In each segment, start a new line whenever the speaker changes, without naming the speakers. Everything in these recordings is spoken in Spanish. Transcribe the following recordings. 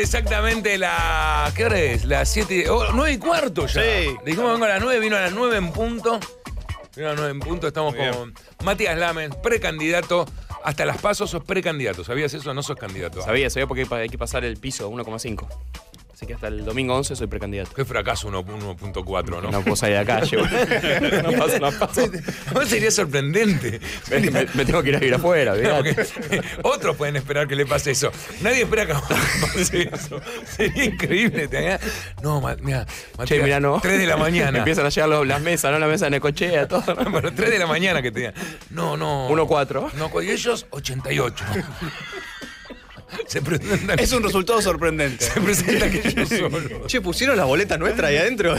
exactamente las. ¿Qué hora es? Las 7. y... 9 y cuarto ya. Sí. Dijimos vengo a las 9, vino a las 9 en punto. Vino a las 9 en punto. Estamos con Matías Lamen, precandidato. Hasta las pasos sos precandidato. ¿Sabías eso? No sos candidato. Sabía, sabía porque hay que pasar el piso
1,5. Así que hasta el domingo 11 soy precandidato. Qué fracaso 1.4, ¿no? No puedo salir de acá, no pasa no sería sorprendente. Me,
tengo que ir a ir afuera, Otros pueden esperar que le pase eso. Nadie espera que pase eso. Sería increíble. No, mira, Che, mira, no. 3 de la mañana. Empiezan a llegar las mesas, ¿no? La mesa de cochea, todo. Bueno, 3 de la mañana que tenían. No, no. 1.4. No, y ellos 88. es un resultado sorprendente. Se presenta que yo solo. Che, pusieron la boleta nuestra ahí adentro.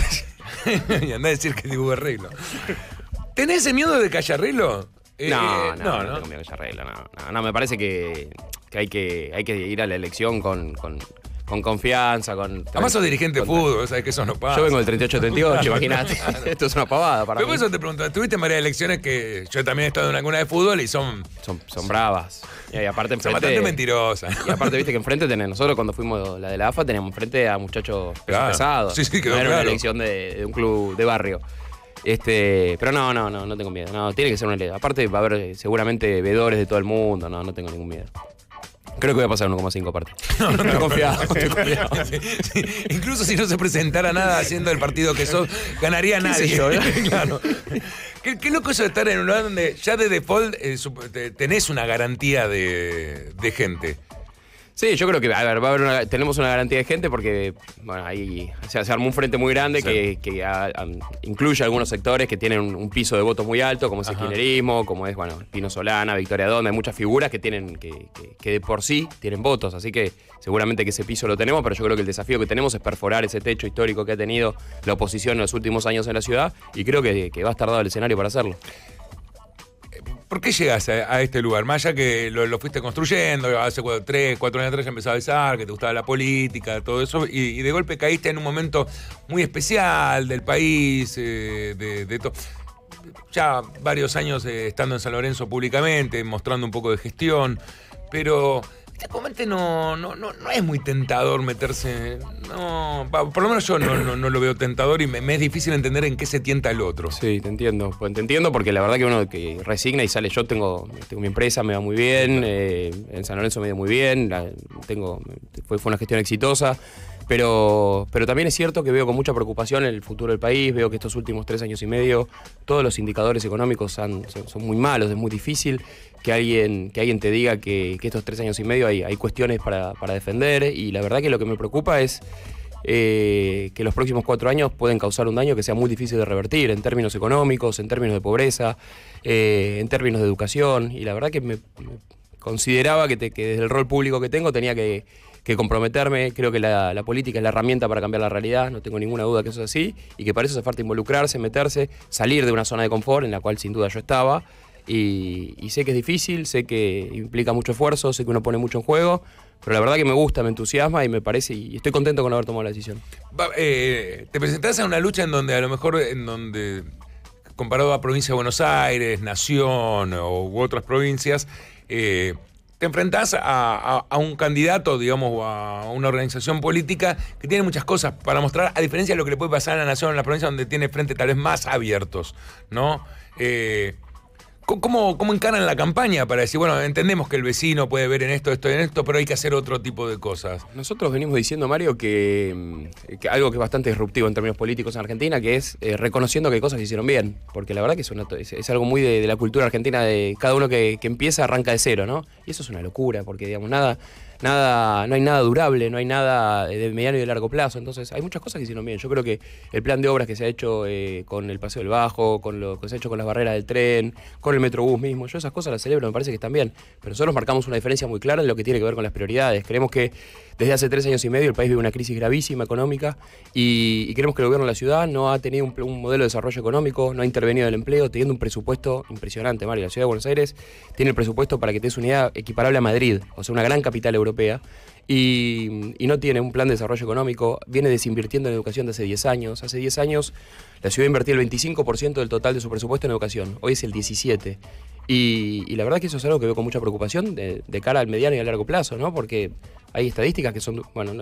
y andá a decir que dibujo arreglo. ¿Tenés ese miedo de que haya arreglo?
no, eh, no, no, no, no, tengo miedo que haya no, no, no, me parece que que hay que, hay que ir a la elección con, con, confianza, con. Además son dirigente de
fútbol, sabes que eso no pasa. Yo vengo del 38-38, imagínate.
Esto es una pavada para Pero por eso
te pregunto, tuviste varias elecciones que yo también he
estado en alguna de fútbol y son. Son, bravas. Y aparte enfrente. Son Y aparte, viste que enfrente tenés, nosotros cuando fuimos la de la AFA teníamos enfrente a muchachos pesados. Sí, sí, quedó Era una elección de, un club de barrio. Este, pero no, no, no, no tengo miedo. No, tiene que ser una ley. Aparte va a haber seguramente veedores de todo el mundo. No, no tengo ningún miedo. Creo que voy a pasar 1,5 aparte. No, no, no, confiado,
confiado. Incluso si no se presentara nada haciendo el partido que sos, ganaría nadie. Yo, ¿eh? claro. ¿Qué, loco eso de estar en un lugar donde ya de default eh,
tenés una garantía de gente. Sí, yo creo que a ver, tenemos una garantía de gente porque bueno, ahí se, se armó un frente muy grande que, que incluye algunos sectores que tienen un, piso de votos muy alto, como es como es bueno, Pino Solana, Victoria Donda, hay muchas figuras que tienen que, que, de por sí tienen votos, así que seguramente que ese piso lo tenemos, pero yo creo que el desafío que tenemos es perforar ese techo histórico que ha tenido la oposición en los últimos años en la ciudad y creo que, que va a estar dado el escenario para hacerlo. ¿Por qué llegaste a,
este lugar? Más allá que lo, fuiste construyendo, hace cuatro, tres, cuatro años atrás ya empezaba a besar, que te gustaba la política, todo eso, y, de golpe caíste en un momento muy especial del país, eh, de, todo ya varios años eh, estando en San Lorenzo públicamente, mostrando un poco de gestión, pero este no, no, no, no, es muy tentador meterse. No, por lo menos yo no, lo veo tentador y me, es difícil entender en
qué se tienta el otro. Sí, te entiendo. Pues, te entiendo porque la verdad que uno que resigna y sale, yo tengo, tengo mi empresa, me va muy bien, eh, en San Lorenzo me dio muy bien, tengo, fue, fue una gestión exitosa. Pero, pero también es cierto que veo con mucha preocupación el futuro del país, veo que estos últimos tres años y medio todos los indicadores económicos son, muy malos, es muy difícil que alguien, que alguien te diga que, estos tres años y medio hay, hay cuestiones para, defender y la verdad que lo que me preocupa es eh, que los próximos cuatro años pueden causar un daño que sea muy difícil de revertir en términos económicos, en términos de pobreza, eh, en términos de educación y la verdad que me, consideraba que, que desde el rol público que tengo tenía que que comprometerme. Creo que la, política es la herramienta para cambiar la realidad, no tengo ninguna duda que eso es así, y que para eso hace falta involucrarse, meterse, salir de una zona de confort en la cual sin duda yo estaba. Y, sé que es difícil, sé que implica mucho esfuerzo, sé que uno pone mucho en juego, pero la verdad que me gusta, me entusiasma y me parece, y estoy contento con haber tomado la decisión.
Eh, te presentás en una lucha en donde a lo mejor, en donde comparado a provincia de Buenos Aires, Nación u otras provincias, eh, te enfrentás a, un candidato, digamos, o a una organización política que tiene muchas cosas para mostrar, a diferencia de lo que le puede pasar a la nación, en la provincia donde tiene frente tal vez más abiertos, ¿no? Eh, ¿Cómo, encaran la campaña para decir, bueno, entendemos que el vecino puede ver en esto, esto y en esto, pero hay que hacer otro tipo de cosas?
Nosotros venimos diciendo, Mario, que, mm, algo que es bastante disruptivo en términos políticos en Argentina, que es eh, reconociendo que cosas se hicieron bien, porque la verdad que es, algo muy de, la cultura argentina, de cada uno que, que empieza arranca de cero, ¿no? Y eso es una locura, porque digamos, nada, nada, no hay nada durable, no hay nada de mediano y de largo plazo. Entonces, hay muchas cosas que hicieron bien. Yo creo que el plan de obras que se ha hecho eh, con el Paseo del Bajo, con lo que se ha hecho con las barreras del tren, con el Metrobús mismo, yo esas cosas las celebro, me parece que están bien. Pero nosotros marcamos una diferencia muy clara en lo que tiene que ver con las prioridades. Creemos que desde hace tres años y medio el país vive una crisis gravísima económica y, creemos que el gobierno de la ciudad no ha tenido un, modelo de desarrollo económico, no ha intervenido en el empleo, teniendo un presupuesto impresionante, Mario. La ciudad de Buenos Aires tiene el presupuesto para que te des una equiparable a Madrid, o sea, una gran capital europea y, no tiene un plan de desarrollo económico, viene desinvirtiendo en educación desde hace 10 años. Hace 10 años la ciudad invertía el 25% del total de su presupuesto en educación, hoy es el 17%. Y, la verdad que eso es algo que veo con mucha preocupación de, cara al mediano y a largo plazo, ¿no? Porque hay estadísticas que son, bueno,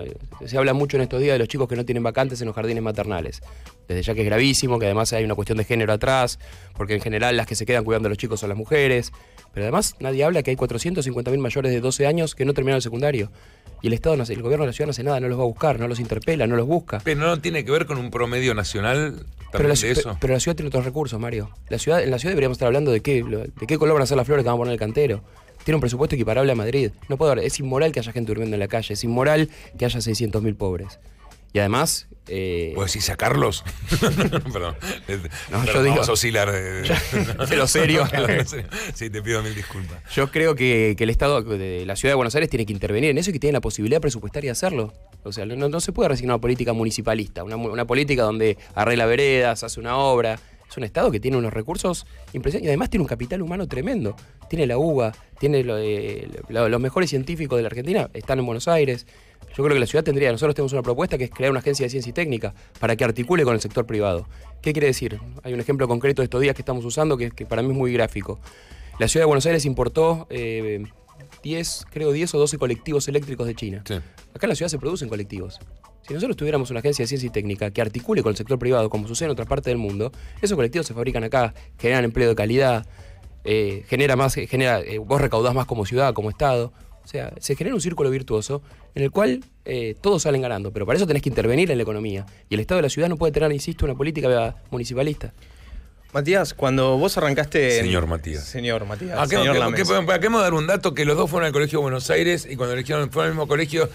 se habla mucho en estos días de los chicos que no tienen vacantes en los jardines maternales. Desde ya que es gravísimo, que además hay una cuestión de género atrás, porque en general las que se quedan cuidando a los chicos son las mujeres. Pero además nadie habla que hay 450.000 mayores de 12 años que no terminaron el secundario. Y el Estado, el gobierno de la ciudad no hace nada, no los va a buscar, no los interpela, no los busca.
Pero no tiene que ver con un promedio nacional pero eso.
pero la, ciudad tiene otros recursos, Mario. La ciudad, en la ciudad deberíamos estar hablando de qué, de qué color van a ser las flores que van a poner el cantero. Tiene un presupuesto equiparable a Madrid. No puedo es inmoral que haya gente durmiendo en la calle, es inmoral que haya 600.000 pobres. Y además. Eh, ¿Puedes decir sacarlos? Perdón. No, yo digo, vamos a oscilar. Eh. Pero serio.
sí, te pido mil disculpas.
Yo creo que, el Estado de la Ciudad de Buenos Aires tiene que intervenir en eso y que tiene la posibilidad presupuestaria de hacerlo. O sea, no, no se puede resignar una política municipalista, una, una política donde arregla veredas, hace una obra. Es un Estado que tiene unos recursos impresionantes y además tiene un capital humano tremendo. Tiene la UBA, tiene eh, los mejores científicos de la Argentina, están en Buenos Aires. Yo creo que la ciudad tendría, nosotros tenemos una propuesta que es crear una agencia de ciencia y técnica para que articule con el sector privado. ¿Qué quiere decir? Hay un ejemplo concreto de estos días que estamos usando que, para mí es muy gráfico. La ciudad de Buenos Aires importó... 10, eh, creo 10 o 12 colectivos eléctricos de China. Acá en la ciudad se producen colectivos. Si nosotros tuviéramos una agencia de ciencia y técnica que articule con el sector privado, como sucede en otras partes del mundo, esos colectivos se fabrican acá, generan empleo de calidad, eh, genera más, genera, eh, vos recaudás más como ciudad, como Estado. O sea, se genera un círculo virtuoso en el cual eh, todos salen ganando, pero para eso tenés que intervenir en la economía. Y el Estado de la ciudad no puede tener, insisto, una política
municipalista. Matías, cuando vos arrancaste. Señor Matías. Señor Matías. que qué me
voy a dar un dato que los dos fueron al Colegio de Buenos Aires y cuando eligieron, fueron al mismo colegio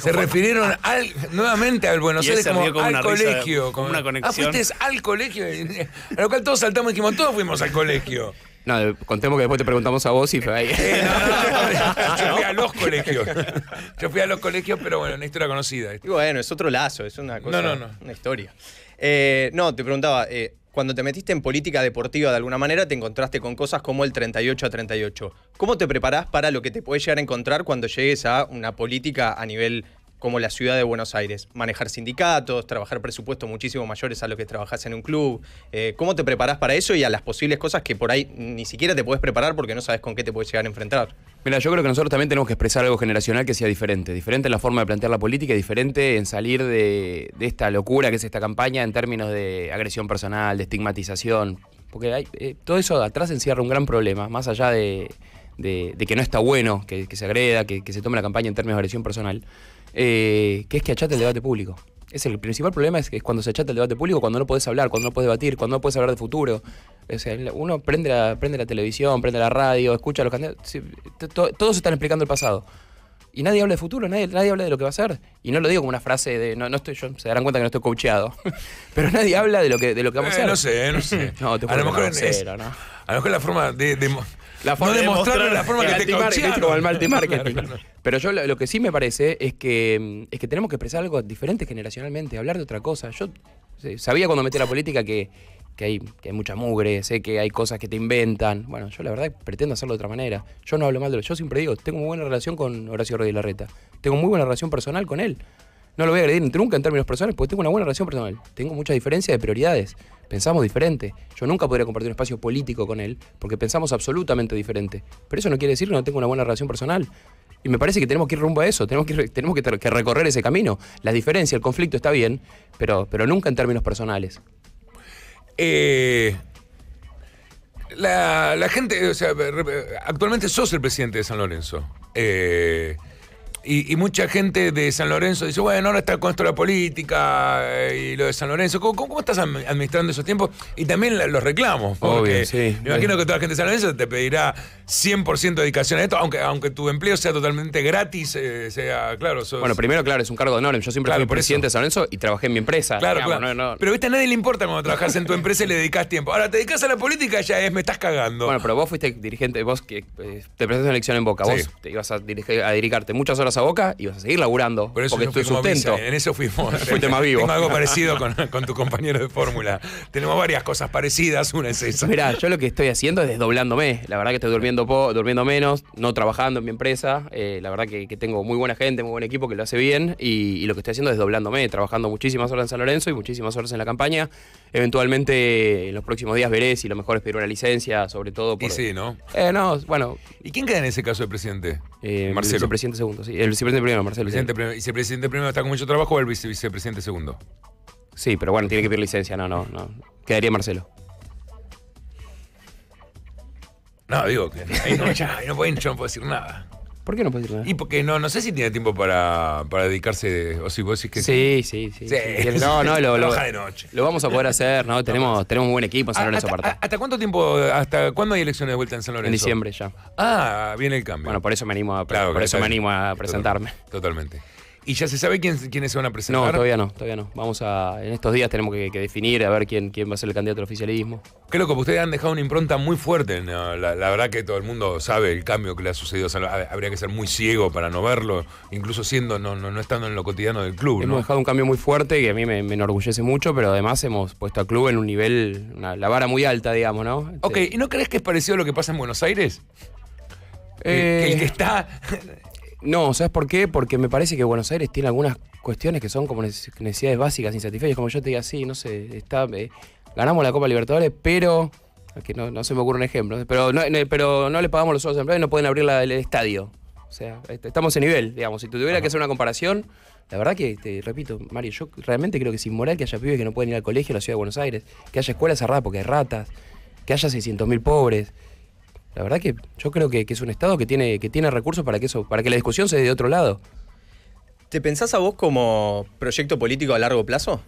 se refirieron ah. nuevamente al Buenos Aires como, al colegio. como una conexión. Ah, fuiste al colegio. A lo cual todos saltamos y dijimos, todos fuimos al colegio.
No, eh, contemos que después te preguntamos a vos y fue ahí.
no, yo fui a los colegios.
Yo fui a los colegios, pero bueno, una historia conocida. Y bueno, es otro lazo, es una cosa, una historia. Eh, no, te preguntaba, eh, cuando te metiste en política deportiva de alguna manera, te encontraste con cosas como el 38 a 38. ¿Cómo te preparás para lo que te puedes llegar a encontrar cuando llegues a una política a nivel como la ciudad de Buenos Aires? Manejar sindicatos, trabajar presupuestos muchísimo mayores a los que trabajas en un club. Eh, ¿Cómo te preparás para eso y a las posibles cosas que por ahí ni siquiera te puedes preparar porque no sabes con qué te puedes llegar a enfrentar?
Mira, yo creo que nosotros también tenemos que expresar algo generacional que sea diferente. Diferente en la forma de plantear la política diferente en salir de, esta locura que es esta campaña en términos de agresión personal, de estigmatización. Porque eh, todo eso atrás encierra un gran problema, más allá de, que no está bueno que, se agreda, que, que, se tome la campaña en términos de agresión personal. Eh, que es que achate el debate público. Es el principal problema es que cuando se achata el debate público, cuando no puedes hablar, cuando no puedes debatir, cuando no puedes hablar de futuro. uno prende la, prende la televisión, prende la radio, escucha a los candidatos. todos están explicando el pasado. Y nadie habla de futuro, nadie, habla de lo que va a ser. Y no lo digo como una frase de. No, no estoy, yo, se darán cuenta que no estoy coacheado. Pero nadie habla de lo que, de lo que vamos a eh, hacer. No sé, no sé. a lo mejor es, A lo mejor la forma de la forma no demostraron la forma que te el mal marketing. Pero yo lo, que sí me parece es que, es que tenemos que expresar algo diferente generacionalmente, hablar de otra cosa. Yo eh, sabía cuando metí la política que, que hay, que hay mucha mugre, sé que hay cosas que te inventan. Bueno, yo la verdad pretendo hacerlo de otra manera. Yo no hablo mal de los. Yo siempre digo, tengo muy buena relación con Horacio Rodríguez Larreta. Tengo muy buena relación personal con él. No lo voy a agredir nunca en términos personales, porque tengo una buena relación personal. Tengo mucha diferencia de prioridades. Pensamos diferente. Yo nunca podría compartir un espacio político con él porque pensamos absolutamente diferente. Pero eso no quiere decir que no tenga una buena relación personal. Y me parece que tenemos que ir rumbo a eso, tenemos que, tenemos que, recorrer ese camino. La diferencia, el conflicto está bien, pero, pero nunca en términos personales.
Eh, la, la, gente, actualmente sos el presidente de San Lorenzo. Eh, y, mucha gente de San Lorenzo dice, bueno, ahora está con esto la política eh, y lo de San Lorenzo. ¿Cómo, estás administrando esos tiempos? Y también los reclamos. Porque Obvio, sí. Me imagino que toda la gente de San Lorenzo te pedirá 100% de dedicación a esto, aunque, aunque tu empleo sea totalmente gratis, eh, sea, claro. Bueno, primero,
claro, es un cargo de honor. Yo siempre fui presidente de San Lorenzo y trabajé en mi empresa. Claro, claro. Pero viste, a nadie le importa cuando trabajas en tu empresa y le dedicas tiempo. Ahora, te dedicas a la política ya es, me estás cagando. Bueno, pero vos fuiste dirigente, vos que eh, te presentaste una elección en Boca, vos te ibas a, a dedicarte muchas horas a Boca y vas a seguir laburando. Por eso porque estoy sustento. en
eso fuimos. Fuiste más vivo. Tengo algo parecido con, con tu compañero
de fórmula. Tenemos varias cosas parecidas, una es esa. yo lo que estoy haciendo es desdoblándome. La verdad que estoy durmiendo, durmiendo menos, no trabajando en mi empresa. Eh, la verdad que, tengo muy buena gente, muy buen equipo que lo hace bien. Y, lo que estoy haciendo es desdoblándome, trabajando muchísimas horas en San Lorenzo y muchísimas horas en la campaña. Eventualmente en los próximos días veré si lo mejor es pedir una licencia, sobre todo sí, ¿no? Eh, no,
bueno. ¿Y quién queda en ese caso de presidente?
Eh, Marcelo. El vicepresidente segundo, sí. El vicepresidente primero, Marcelo. Vicepresidente
primero. ¿Vicepresidente primero está con mucho trabajo o el vicepresidente segundo?
Sí, pero bueno, tiene que pedir licencia. No, no, no. Quedaría Marcelo.
No, digo que no, ya, no, pueden, yo no puedo decir nada. ¿Por qué no puede ir nada? Y porque no, no sé si tiene tiempo
para, para dedicarse, o si vos decís que... Sí, sí, sí. No, no, lo, de noche. lo vamos a poder hacer, ¿no? Tenemos, tenemos un buen equipo en San ah, Lorenzo hasta, ah,
¿Hasta cuánto tiempo, hasta cuándo hay elecciones de vuelta en San Lorenzo? En diciembre
ya. Ah, viene el cambio. Bueno, por eso me animo a, por eso me animo a presentarme.
Totalmente. ¿Y ya se sabe quién, quiénes se van a presentar? No, todavía no,
todavía no. Vamos a. En estos días tenemos que, definir a ver quién, quién va a ser el candidato al oficialismo. Qué loco, ustedes han dejado una impronta muy fuerte. La,
verdad que todo el mundo sabe el cambio que le ha sucedido. habría que ser muy ciego para no verlo, incluso siendo, no, estando en lo cotidiano del club. Hemos
dejado un cambio muy fuerte que a mí me, enorgullece mucho, pero además hemos puesto al club en un nivel, una, la vara muy alta, digamos, ¿no? Ok, ¿y no crees que es parecido a lo que pasa en Buenos Aires? Que el que eh. está No, ¿sabes por qué? Porque me parece que Buenos Aires tiene algunas cuestiones que son como necesidades básicas insatisfechas. Como yo te diga, sí, no sé, está, eh, ganamos la Copa Libertadores, pero. Que no, no, se me ocurre un ejemplo, pero no, pero no le pagamos los de empleados y no pueden abrir la, el estadio. O sea, estamos en nivel, digamos. Si tuviera que hacer una comparación, la verdad que, te repito, Mario, yo realmente creo que es inmoral que haya pibes que no pueden ir al colegio en la ciudad de Buenos Aires, que haya escuelas cerradas porque hay ratas, que haya 600.000 pobres. La verdad que yo creo que, es un Estado que tiene, que tiene recursos para que, eso, para que la discusión se dé de otro lado.
¿Te pensás a vos como proyecto político a largo plazo?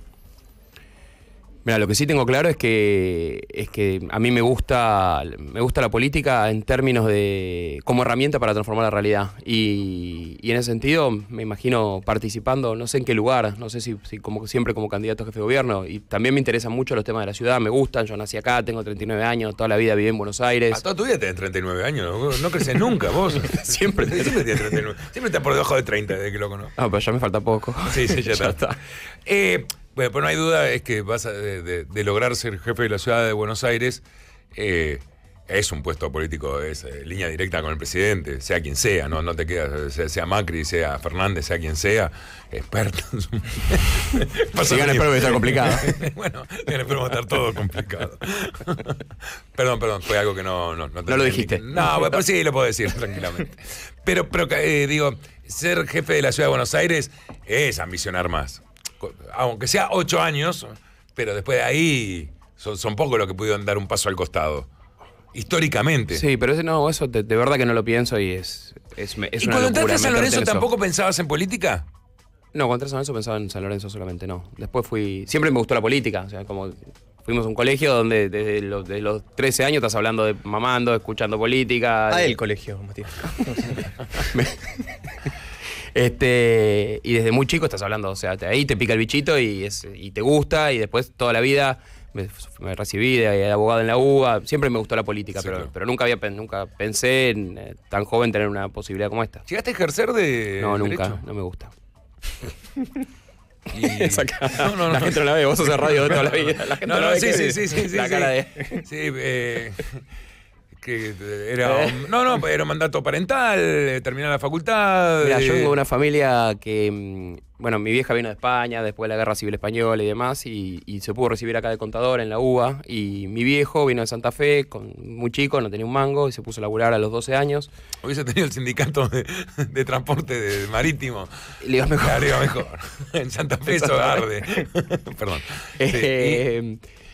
Mira, lo que sí tengo claro es que, es que a mí me gusta, me gusta la política en términos de como herramienta para transformar la realidad. Y, en ese sentido me imagino participando, no sé en qué lugar, no sé si, como siempre como candidato a jefe de gobierno. Y también me interesan mucho los temas de la ciudad, me gustan. Yo nací acá, tengo 39 años, toda la vida viví en Buenos Aires. A ah, toda tu vida tenés
39 años, no, creces nunca vos. siempre, tenés 39. Siempre estás por debajo de 30 desde que lo conozco.
Ah, pero ya me falta poco. Sí, sí, ya, está.
Eh, bueno, pero no hay duda es que vas a, de, lograr ser jefe de la ciudad de Buenos Aires. Eh, es un puesto político, es eh, línea directa con el presidente, sea quien sea, no, no te quedas, sea, Macri, sea Fernández, sea quien sea, experto. si ganas, pero va complicado. bueno, gana pero va estar todo complicado. perdón, perdón, fue algo que no... No, lo dijiste. No, pues, sí, lo puedo decir tranquilamente. Pero, pero eh, digo, ser jefe de la Ciudad de Buenos Aires es ambicionar más aunque sea ocho años, pero después de ahí son, pocos los que pudieron dar un paso al costado. Históricamente. Sí, pero
ese no, eso de, verdad que no lo pienso y es. es, es ¿Y cuando entraste a San Lorenzo tampoco pensabas en política? No, cuando entras a San Lorenzo pensaba en San Lorenzo solamente, no. Después fui. Siempre me gustó la política. O sea, como fuimos a un colegio donde desde los, desde los 13 años estás hablando de mamando, escuchando política. Ah, el colegio, Matías. Este, y desde muy chico estás hablando, o sea, ahí te pica el bichito y, es, y te gusta y después toda la vida me, recibí de, de, abogado en la UBA, siempre me gustó la política, pero, pero nunca había nunca pensé en, eh, tan joven tener una posibilidad como esta. ¿Llegaste a ejercer de No, nunca, no me gusta. Y... No, no, no, la gente no la ve, vos sos radio de toda la
vida. La gente no, no, sí, sí, sí, sí, sí, Sí, eh, que era eh. no no era un mandato parental eh, terminar la facultad Mira, yo eh. vengo una
familia que mm, bueno mi vieja vino de España después de la guerra civil española y demás y, se pudo recibir acá de contador en la UBA y mi viejo vino de Santa Fe con muy chico no tenía un mango y se puso a laburar a los 12 años hubiese tenido el sindicato de, transporte de marítimo
le iba mejor, en Santa Fe eso arde perdón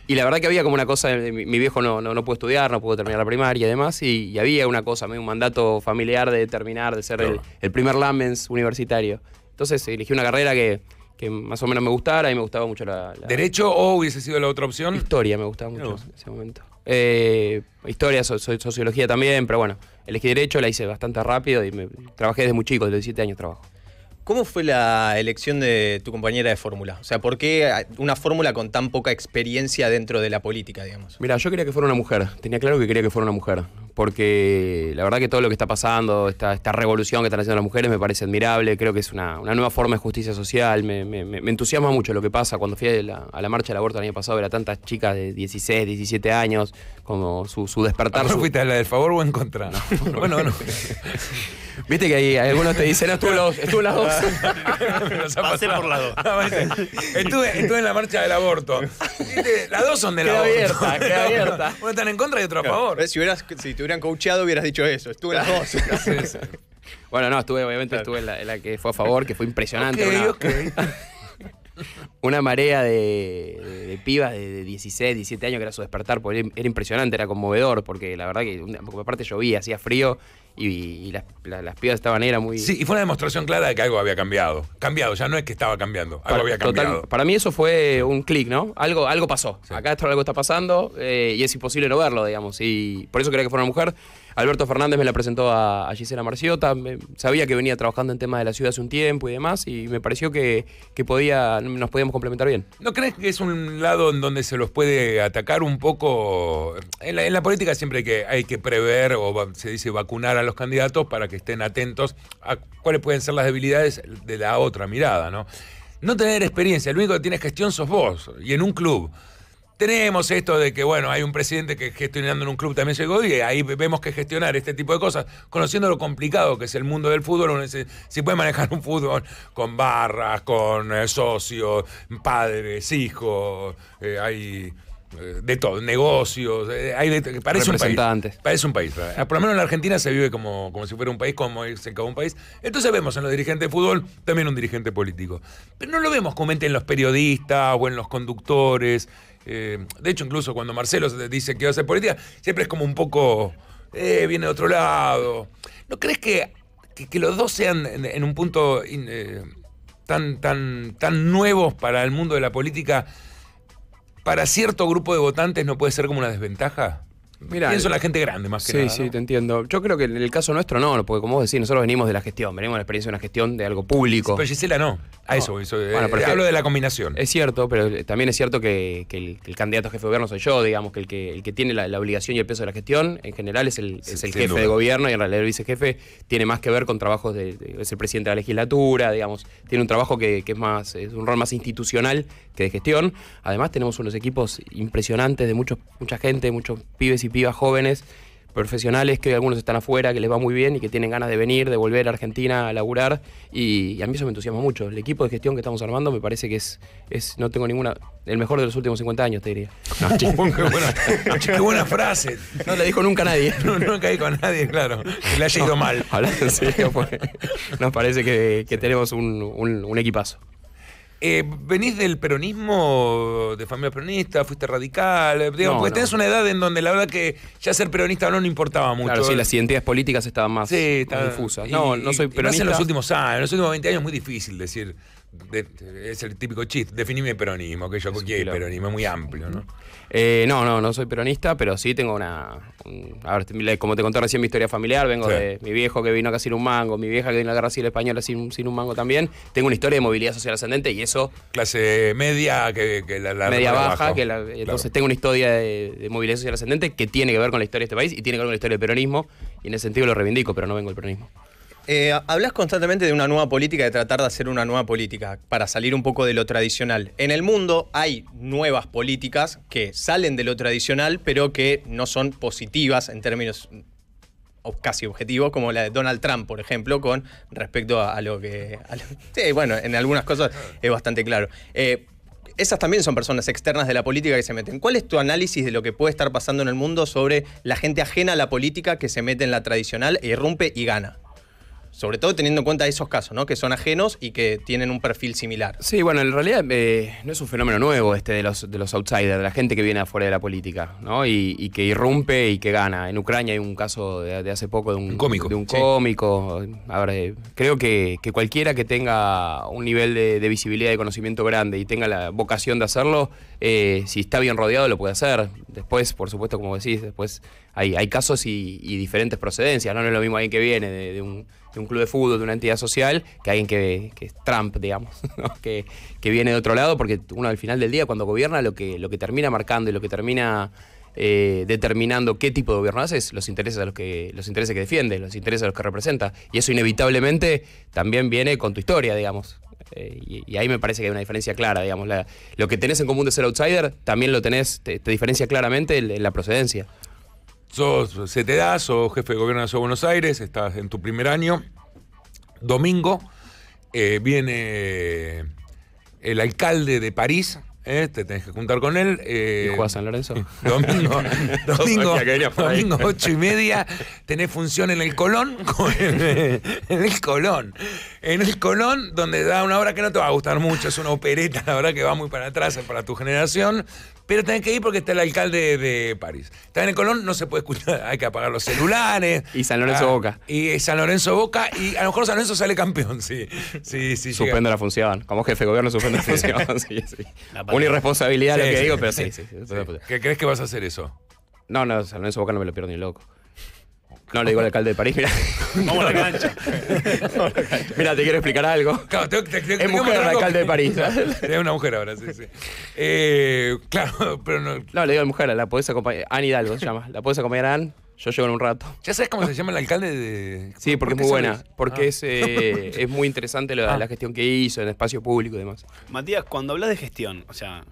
y la verdad que había como una cosa, mi, viejo no, no, no, pudo estudiar, no pudo terminar la primaria y demás, y, había una cosa, me un mandato familiar de terminar, de ser el, primer Lamens universitario. Entonces elegí una carrera que, más o menos me gustara y me gustaba mucho la... ¿Derecho o hubiese sido la otra opción? Historia, me gustaba mucho en ese momento. Eh, historia, sociología también,
pero bueno, elegí derecho, la hice bastante rápido y me, trabajé desde muy chico, desde 17 años trabajo. ¿Cómo fue la elección de tu compañera de fórmula? O sea, ¿por qué una fórmula con tan poca experiencia dentro de la política, digamos?
Mira, yo quería que fuera una mujer. Tenía claro que quería que fuera una mujer porque la verdad que todo lo que está pasando, esta, esta revolución que están haciendo las mujeres me parece admirable, creo que es una, nueva forma de justicia social, me, entusiasma mucho lo que pasa, cuando fui a la, marcha del aborto el año pasado era tantas chicas de 16, 17 años, como su, despertar... Su... fuiste a la del favor o en contra? bueno, Viste que ahí algunos te dicen, no, estuve, los, las dos.
Pasé por las dos. Ah, estuve, estuve, en la marcha del aborto.
Las dos son de la aborto. abierta, queda abierta.
Una están en contra y
otro a favor. Eh, si, hubieras, si hubieran coacheado hubieras dicho eso. Estuve las dos.
bueno, no, estuve, obviamente, estuve la, que fue a favor, que fue impresionante. una, marea de, pibas de, 16, 17 años que era su despertar, era, era impresionante, era conmovedor, porque la verdad que aparte llovía, hacía frío y, las, la, las, pibas estaban era muy... Sí, y fue una demostración clara de que algo había
cambiado. Cambiado, ya no es que estaba cambiando, algo había cambiado.
para mí eso fue un clic, ¿no? Algo, algo pasó. Acá esto algo está pasando eh, y es imposible no verlo, digamos. Y por eso creo que fue una mujer. Alberto Fernández me la presentó a, Gisela Marciota, sabía que venía trabajando en temas de la ciudad hace un tiempo y demás, y me pareció que, podía, nos podíamos complementar bien.
¿No crees que es un lado en donde se los puede atacar un poco? En la, política siempre hay que, hay que prever, o se dice vacunar a los candidatos para que estén atentos a cuáles pueden ser las debilidades de la otra mirada, ¿no? No tener experiencia, el único que tiene gestión sos vos, y en un club tenemos esto de que, bueno, hay un presidente que gestionando en un club también llegó y ahí vemos que gestionar este tipo de cosas, conociendo lo complicado que es el mundo del fútbol, si se, puede manejar un fútbol con barras, con eh, socios, padres, hijos, eh, hay eh, de todo, negocios, hay parece un país. Parece un país. Ah, por lo menos en la Argentina se vive como, como si fuera un país, como es en un país. Entonces vemos en los dirigentes de fútbol también un dirigente político. Pero no lo vemos comenten en los periodistas o en los conductores. Eh, de hecho, incluso cuando Marcelo dice que va a hacer política, siempre es como un poco, eh, viene de otro lado. ¿No crees que, que, los dos sean en, un punto eh, tan, tan, tan nuevos para el mundo de la política, para cierto grupo de votantes no puede ser como una desventaja?
Mira, Pienso la gente
grande más que sí, nada. Sí,
sí, te entiendo. Yo creo que en el caso nuestro no, porque como vos decís, nosotros venimos de la gestión, venimos de la experiencia de una gestión de algo público. pero
Gisela no, a eso. eso eh, bueno, eh, hablo de la
combinación. Es cierto, pero también es cierto que, el, candidato a jefe de gobierno soy yo, digamos, que el que, el que tiene la, obligación y el peso de la gestión en general es el, jefe de gobierno y en realidad el vicejefe tiene más que ver con trabajos de, es el presidente de la legislatura, digamos, tiene un trabajo que, es más, es un rol más institucional que de gestión. Además tenemos unos equipos impresionantes de mucha gente, muchos pibes y pibas jóvenes, profesionales, que algunos están afuera, que les va muy bien y que tienen ganas de venir, de volver a Argentina a laburar. Y, a mí eso me entusiasma mucho. El equipo de gestión que estamos armando me parece que es, es no tengo ninguna, el mejor de los últimos 50 años, te diría. qué, buena, frase. No la dijo nunca nadie. No, nunca dijo a nadie, claro. Que le haya ido mal. nos parece que, tenemos un equipazo.
Eh, venís del peronismo, de familia peronista, fuiste radical, eh, tenés una edad en donde la verdad que ya ser peronista no, no importaba mucho. Claro, sí, las
identidades políticas estaban más, sí, difusas. No, no soy peronista. en los últimos
años, en los últimos 20 años es muy difícil decir es el típico chiste, definime peronismo, que yo quiero peronismo, muy amplio, ¿no?
Eh, no, no, no soy peronista, pero sí tengo una... ver, como te conté recién mi historia familiar, vengo de mi viejo que vino acá sin un mango, mi vieja que vino a la guerra civil española sin, un mango también. Tengo una historia de movilidad social ascendente y eso... Clase media, que, la, Media baja, que entonces tengo una historia de, de, movilidad social ascendente que tiene que ver con la historia de este país y tiene que ver con la historia del peronismo y en ese sentido lo reivindico, pero no vengo del peronismo.
Eh, hablas constantemente de una nueva política, de tratar de hacer una nueva política, para salir un poco de lo tradicional. En el mundo hay nuevas políticas que salen de lo tradicional, pero que no son positivas en términos mm, casi objetivos, como la de Donald Trump, por ejemplo, con respecto a, lo que... bueno, en algunas cosas es bastante claro. Eh, esas también son personas externas de la política que se meten. ¿Cuál es tu análisis de lo que puede estar pasando en el mundo sobre la gente ajena a la política que se mete en la tradicional irrumpe y gana? sobre todo teniendo en cuenta esos casos, ¿no? Que son ajenos y que tienen un perfil similar. Sí,
bueno, en realidad eh, no es un fenómeno nuevo este de los, de los outsiders, de la gente que viene afuera de la política, ¿no? Y, que irrumpe y que gana. En Ucrania hay un caso de, hace poco de un, cómico. De un cómico. Eh, creo que, cualquiera que tenga un nivel de, visibilidad y conocimiento grande y tenga la vocación de hacerlo, eh, si está bien rodeado lo puede hacer. Después, por supuesto, como decís, después hay, hay casos y, diferentes procedencias, No es lo mismo alguien que viene de un de un club de fútbol, de una entidad social, que alguien que, es Trump, digamos, que, que, viene de otro lado, porque uno al final del día, cuando gobierna, lo que, lo que termina marcando y lo que termina eh, determinando qué tipo de gobierno hace es los intereses a los que los intereses que defiende, los intereses a los que representa. Y eso inevitablemente también viene con tu historia, digamos. Eh, y, ahí me parece que hay una diferencia clara, digamos. lo que tenés en común de ser outsider, también lo tenés, te, diferencia claramente en la procedencia. Sos CTDA, sos jefe
de gobierno de la Buenos Aires, estás en tu primer año. Domingo eh, viene eh, el alcalde de París, eh, te tenés que juntar con él.
Eh, ¿Y San Lorenzo?
Domingo, domingo, domingo, 8 y media, tenés función en el Colón, en el Colón, en el Colón, donde da una obra que no te va a gustar mucho, es una opereta, la verdad que va muy para atrás para tu generación, pero tenés que ir porque está el alcalde de París. Está en el Colón, no se puede escuchar, hay que apagar los celulares.
y San Lorenzo ah, Boca. Y eh, San
Lorenzo Boca, y a lo mejor San Lorenzo sale campeón, sí. sí, sí suspendo la
función, como jefe de gobierno suspende la función. Una irresponsabilidad lo que digo, pero sí. ¿Qué crees que vas a hacer eso? No, no, San Lorenzo Boca no me lo pierdo ni loco. No le digo al alcalde de París, mira. Vamos a la cancha. mira, te quiero explicar algo. Claro,
es mujer el alcalde de París. Es una mujer ahora, sí, sí. Eh, claro,
pero no. No, le digo a la mujer, la podés acompañar. Anne Hidalgo se llama. La podés acompañar a Anne. Yo llego en un rato. ¿Ya sabes
cómo se llama el alcalde de.?
Sí, porque es muy buena. Porque ah. es, eh, es muy interesante la, ah. la gestión
que hizo en espacio público y demás. Matías, cuando hablas de gestión, o sea,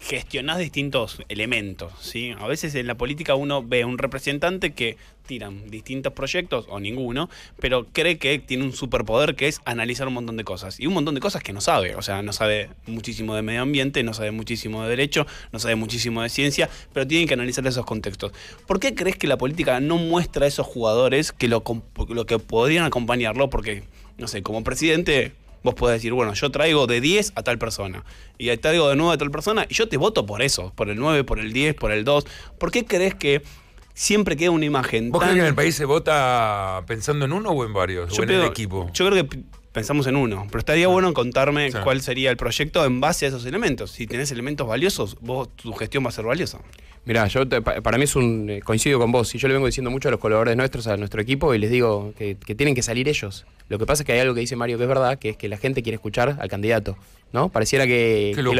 gestionás distintos elementos. ¿sí? A veces en la política uno ve un representante que tiran distintos proyectos o ninguno, pero cree que tiene un superpoder que es analizar un montón de cosas. Y un montón de cosas que no sabe. O sea, no sabe muchísimo de medio ambiente, no sabe muchísimo de derecho, no sabe muchísimo de ciencia, pero tiene que analizar esos contextos. ¿Por qué crees que la política no muestra a esos jugadores que lo que podrían acompañarlo? Porque, no sé, como presidente Vos podés decir, bueno, yo traigo de 10 a tal persona, y traigo de 9 a tal persona, y yo te voto por eso, por el 9, por el 10, por el 2. ¿Por qué crees que siempre queda una imagen. ¿Vos que en el país se vota pensando en uno o en varios? ¿O en el equipo? Yo creo que pensamos en uno, pero estaría bueno contarme cuál sería el proyecto en base a esos elementos. Si tenés elementos valiosos, vos tu gestión va a ser valiosa. Mirá, yo para mí es un eh, coincido con vos, y yo le vengo diciendo mucho a los colaboradores nuestros,
a nuestro equipo, y les digo que, tienen que salir ellos. Lo que pasa es que hay algo que dice Mario que es verdad, que es que la gente quiere escuchar al candidato, ¿no? Pareciera que, que, los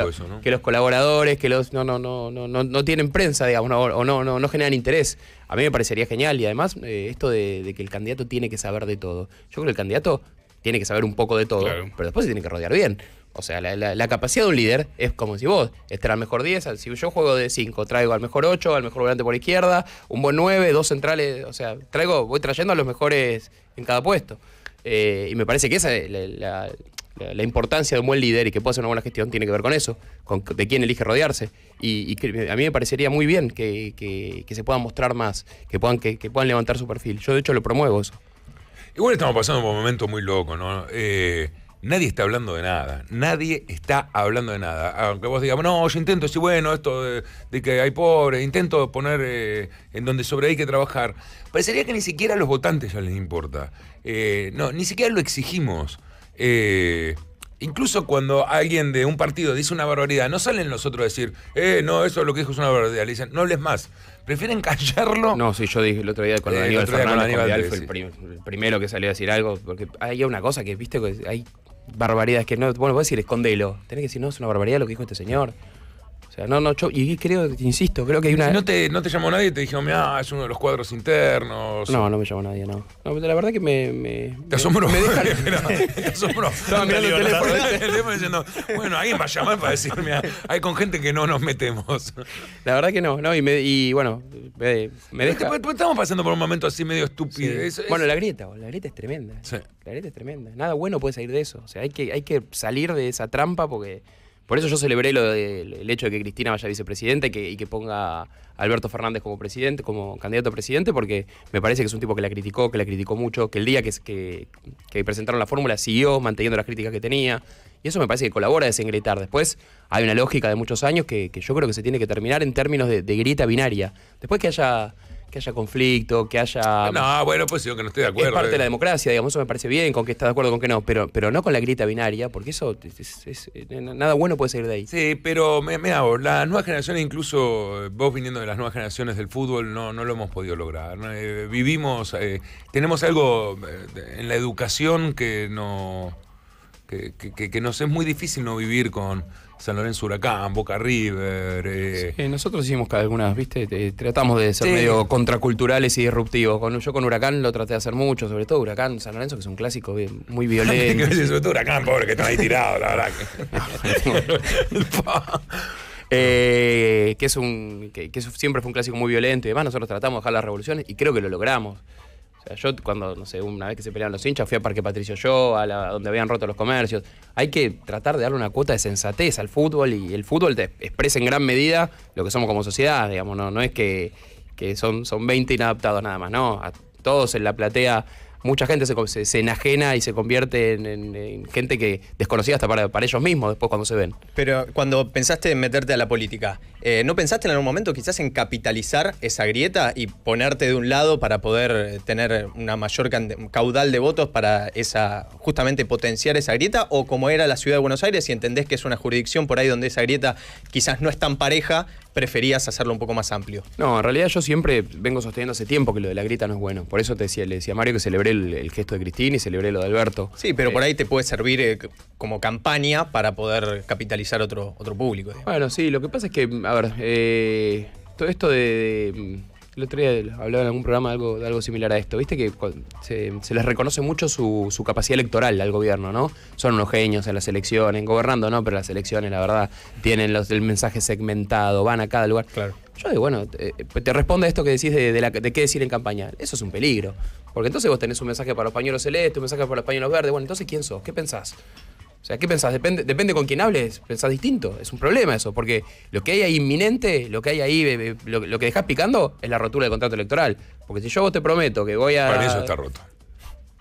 colaboradores, que los no no no no no, tienen prensa, digamos, o no, no, no generan interés. A mí me parecería genial, y además, eh, esto de, de que el candidato tiene que saber de todo. Yo creo que el candidato tiene que saber un poco de todo, pero después se tiene que rodear bien. O sea, la, capacidad de un líder es como si vos estar al mejor 10, si yo juego de 5, traigo al mejor 8, al mejor volante por izquierda, un buen 9, dos centrales, o sea, traigo, voy trayendo a los mejores en cada puesto. Eh, y me parece que esa la, importancia de un buen líder y que pueda hacer una buena gestión tiene que ver con eso, con de quién elige rodearse. Y, a mí me parecería muy bien que, se puedan mostrar más, que puedan, que, que puedan levantar su perfil. Yo de hecho lo promuevo eso. Igual estamos
pasando por un momento muy loco, ¿no? Eh, nadie está hablando de nada. Nadie está hablando de nada. Aunque vos digas, no, yo intento sí, bueno, esto de, que hay pobres, intento poner eh, en donde sobre hay que trabajar. Parecería que ni siquiera a los votantes ya les importa. Eh, no, ni siquiera lo exigimos. incluso cuando alguien de un partido dice una barbaridad, no salen los otros a decir, eh, no, eso lo
que dijo es una barbaridad. Le dicen, no hables más prefieren callarlo. No, sí, yo dije el otro día eh, con Fernández, fue el, primero que salió a decir algo, porque hay una cosa que, viste, que hay barbaridades que no, bueno, vos decir escondelo, tenés que decir, no, es una barbaridad lo que dijo este señor. O sea, no, no, yo, y creo, insisto, creo que hay una. Si no te, no te llamó nadie y te dijeron, mira, es uno de los cuadros internos. No, no me llamó nadie, no. no la verdad que me. me
te asombró. Me te asombró. Estaba mirando el teléfono. el teléfono diciendo, bueno, alguien va a llamar para decirme hay con gente que no nos metemos. La verdad que no, no, y, bueno, me, me estamos pasando por un momento así medio estúpido. Bueno, la grieta,
la grieta es tremenda. Sí. La grieta es tremenda. Nada bueno puede salir de eso. O sea, hay que, hay que salir de esa trampa porque por eso yo celebré lo el hecho de que Cristina vaya vicepresidente y que, ponga a Alberto Fernández como presidente, como candidato a presidente, porque me parece que es un tipo que la criticó, que la criticó mucho, que el día que, presentaron la fórmula siguió manteniendo las críticas que tenía. Y eso me parece que colabora a desengretar. Después hay una lógica de muchos años que, yo creo que se tiene que terminar en términos de, de grieta binaria. Después que haya que haya conflicto, que haya. No, bueno,
pues yo que no estoy de acuerdo. Es parte de la eh.
democracia, digamos, eso me parece bien, con que estás de acuerdo, con que no, pero, pero no con la grita binaria, porque eso es, eh, nada bueno puede salir de ahí.
Sí, pero me, hago, las nuevas generaciones, incluso eh, vos viniendo de las nuevas generaciones del fútbol, no, no lo hemos podido lograr. vivimos, tenemos algo en la educación que no. Que, que, nos es muy difícil no vivir con San Lorenzo Huracán, Boca River. Eh.
nosotros hicimos algunas, ¿viste? tratamos de ser medio contraculturales y disruptivos. yo con Huracán lo traté de hacer mucho, sobre todo Huracán, San Lorenzo, que es un clásico muy violento. que sobre Huracán, pobre, que ahí tirado, la verdad. Que... Eh, es un que, siempre fue un clásico muy violento y nosotros tratamos de dejar las revoluciones y creo que lo logramos yo cuando, no sé, una vez que se pelearon los hinchas, fui a Parque Patricio Yo, a la, donde habían roto los comercios. Hay que tratar de darle una cuota de sensatez al fútbol y el fútbol te expresa en gran medida lo que somos como sociedad, digamos, no, es que, que son, son 20 inadaptados nada más, no. A todos en la platea mucha gente se, enajena y se convierte en, gente que
desconocida hasta para, para ellos mismos después cuando se ven. Pero cuando pensaste en meterte a la política, eh, ¿no pensaste en algún momento quizás en capitalizar esa grieta y ponerte de un lado para poder tener una mayor caudal de votos para esa justamente potenciar esa grieta? ¿O como era la ciudad de Buenos Aires y entendés que es una jurisdicción por ahí donde esa grieta quizás no es tan pareja, preferías hacerlo un poco más amplio.
No, en realidad yo siempre vengo sosteniendo hace tiempo que lo de la grita no es bueno. Por eso te decía, le decía a Mario que celebré el, gesto de Cristina y celebré lo de Alberto.
Sí, pero por eh, ahí te puede servir eh, como campaña para poder capitalizar otro, otro público.
Bueno, sí, lo que pasa es que, a ver, eh, todo esto de mm, el otro día hablaba en algún programa algo, de algo similar a esto. Viste que se, les reconoce mucho su, su, capacidad electoral al gobierno, ¿no? Son unos genios en las elecciones, gobernando, ¿no? Pero las elecciones, la verdad, tienen los, el mensaje segmentado, van a cada lugar. Claro. Yo digo, bueno, te, eh, responde a esto que decís de, de qué decir en campaña. Eso es un peligro. Porque entonces vos tenés un mensaje para los pañuelos celestes, un mensaje para los pañuelos verdes. Bueno, entonces, ¿quién sos? ¿Qué pensás? O sea, ¿qué pensás? Depende, depende con quién hables, pensás distinto. Es un problema eso, porque lo que hay ahí inminente, lo que hay ahí, eh, eh, lo, que dejás picando es la rotura del contrato electoral. Porque si yo vos te prometo que voy a. Para eso está roto.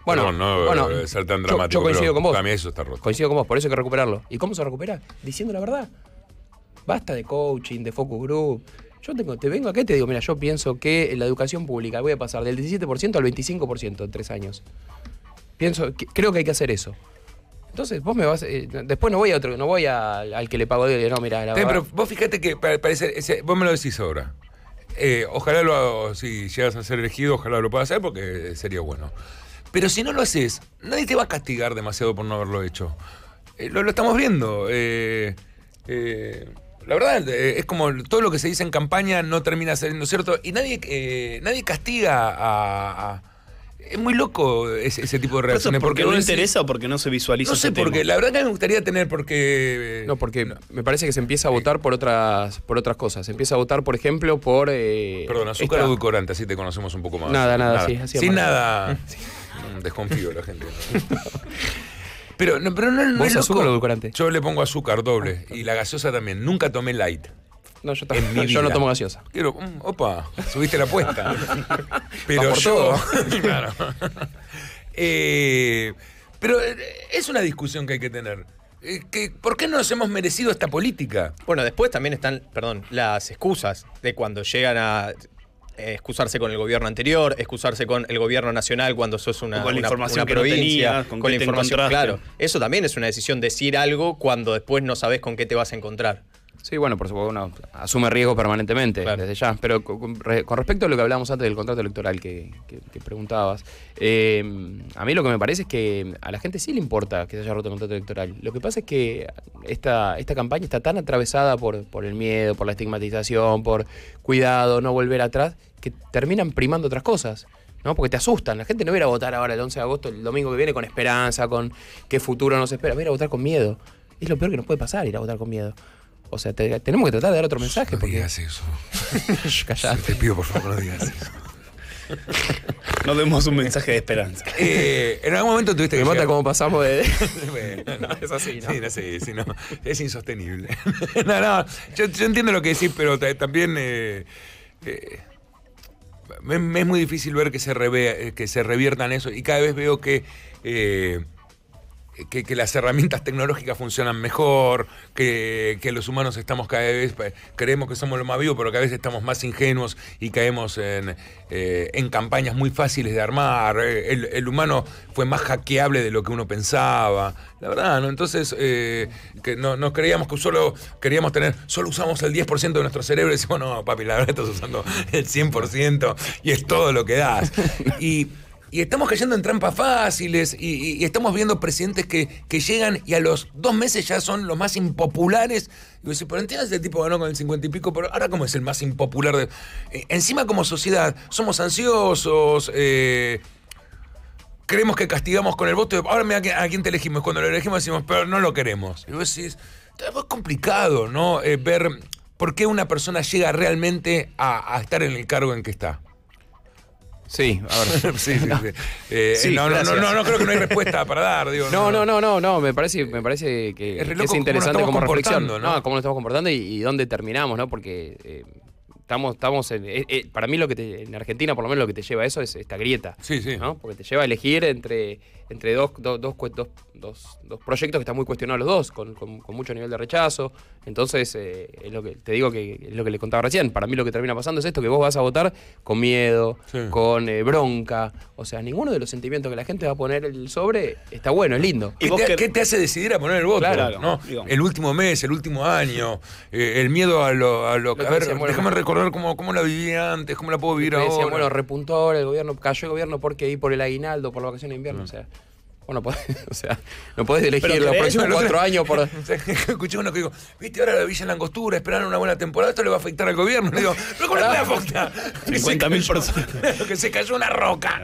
Bueno, no, bueno, ser tan dramático. Yo, coincido con vos. Para eso está roto. Coincido con vos, por eso hay que recuperarlo. ¿Y cómo se recupera? Diciendo la verdad. Basta de coaching, de focus group. Yo tengo, te vengo acá y te digo, mira, yo pienso que la educación pública voy a pasar del 17% al 25% en tres años. Pienso, creo que hay que hacer eso. Entonces, vos me vas. Eh, después no voy a otro, no voy a, al que le pagó no, mira, la Pero vos fíjate que parece.
vos me lo decís ahora. Eh, ojalá lo si llegas a ser elegido, ojalá lo puedas hacer porque eh, sería bueno. Pero si no lo haces, nadie te va a castigar demasiado por no haberlo hecho. lo, estamos viendo. la verdad, es como todo lo que se dice en campaña no termina siendo cierto y nadie, nadie castiga a
es muy loco ese, tipo de reacciones. ¿Por porque, no interesa o porque no se visualiza? No sé, porque la verdad que
me gustaría tener porque... Eh, no, porque me parece que se empieza a votar por otras, por otras cosas. Se empieza a votar, por ejemplo, por... Eh, Perdón, azúcar edulcorante, así te conocemos un poco más. Nada, nada, sí. Sin nada.
Mm, desconfío la gente.
pero no, no, es
azúcar loco? Yo le pongo azúcar doble. Y la gaseosa también. Nunca tomé light. No, yo, no tomo gaseosa. Quiero, mm, opa, subiste la apuesta. pero yo, claro. Eh, pero eh, es una discusión que hay que tener.
Eh, ¿Por qué no nos hemos merecido esta política? Bueno, después también están, perdón, las excusas de cuando llegan a excusarse con el gobierno anterior, excusarse con el gobierno nacional cuando sos una, una, información que con, la información, claro. Eso también es una decisión, decir algo cuando después no sabes con qué te vas a encontrar. Sí, bueno, por supuesto, uno
asume riesgo permanentemente desde ya. Pero con, respecto a lo que hablábamos antes del contrato electoral que, preguntabas, eh, a mí lo que me parece es que a la gente sí le importa que se haya roto el contrato electoral. Lo que pasa es que esta, esta campaña está tan atravesada por, por el miedo, por la estigmatización, por cuidado, no volver atrás, que terminan primando otras cosas. ¿no? Porque te asustan. La gente no viene a votar ahora el 11 de agosto, el domingo que viene, con esperanza, con qué futuro nos espera. Va a votar con miedo. Es lo peor que nos puede pasar, ir a votar con miedo. O sea, tenemos que tratar de dar otro mensaje. No digas eso.
Te pido, por favor, no digas eso. No demos un mensaje de esperanza. Eh, en algún momento tuviste que. Me mata cómo pasamos de.
no, no, es así, ¿no? Sí, no, sí, sí, no. Es insostenible. no, no. Yo, yo, entiendo lo que decís, pero también. Eh, eh, me, es muy difícil ver que se, revea, que se reviertan eso. Y cada vez veo que que, las herramientas tecnológicas funcionan mejor, que, los humanos estamos cada vez, eh, creemos que somos lo más vivos, pero cada vez estamos más ingenuos y caemos en, eh, campañas muy fáciles de armar. Eh, el, humano fue más hackeable de lo que uno pensaba. La verdad, ¿no? Entonces, que no, creíamos que solo queríamos tener, solo usamos el 10% de nuestro cerebro y decimos, no, papi, la verdad estás usando el 100% y es todo lo que das. Y y estamos cayendo en trampas fáciles y, estamos viendo presidentes que, que, llegan y a los dos meses ya son los más impopulares. Y vos decís, pero entiendes, ese tipo ganó con el cincuenta y pico, pero ahora cómo es el más impopular. De... Eh, encima como sociedad somos ansiosos, eh, creemos que castigamos con el voto. ahora mira a quién te elegimos. Cuando lo elegimos decimos, pero no lo queremos. Y vos decís, es complicado, ¿no? Eh, ver por qué una persona llega realmente a estar en el cargo en que está. Sí, a ver.
Eh, eh, no, no, no, no, no, creo que no hay respuesta para dar. no, no, no, no, no, me parece, me parece que es, interesante como reflexión. ¿no? cómo nos estamos comportando y, dónde terminamos, ¿no? Porque eh, estamos, estamos en, para mí lo que en Argentina por lo menos lo que te lleva a eso es esta grieta. Sí, sí. ¿no? Porque te lleva a elegir entre, entre dos, dos, dos, dos dos, dos proyectos que están muy cuestionados los dos, con, con, mucho nivel de rechazo. Entonces, eh, es lo que te digo que es lo que le contaba recién. Para mí lo que termina pasando es esto, que vos vas a votar con miedo, con eh, bronca. O sea, ninguno de los sentimientos que la gente va a poner el sobre está bueno, es lindo. ¿Qué,
te, hace decidir a poner el voto? El último mes, el último año, eh, el miedo a lo, a lo, que... A ver, déjame recordar cómo, cómo la viví
antes, cómo la puedo vivir ahora. bueno, repuntó el gobierno, cayó el gobierno porque ahí por el aguinaldo, por la vacación de invierno, mm. o sea... Pues, o sea, no podés elegir los próximos cuatro años por. Escuché uno que dijo
viste, ahora la Villa angostura esperando una buena temporada, esto le va a afectar al gobierno. Le digo, pero ¿cómo le va a afectar? 50.000 personas. que se cayó una roca.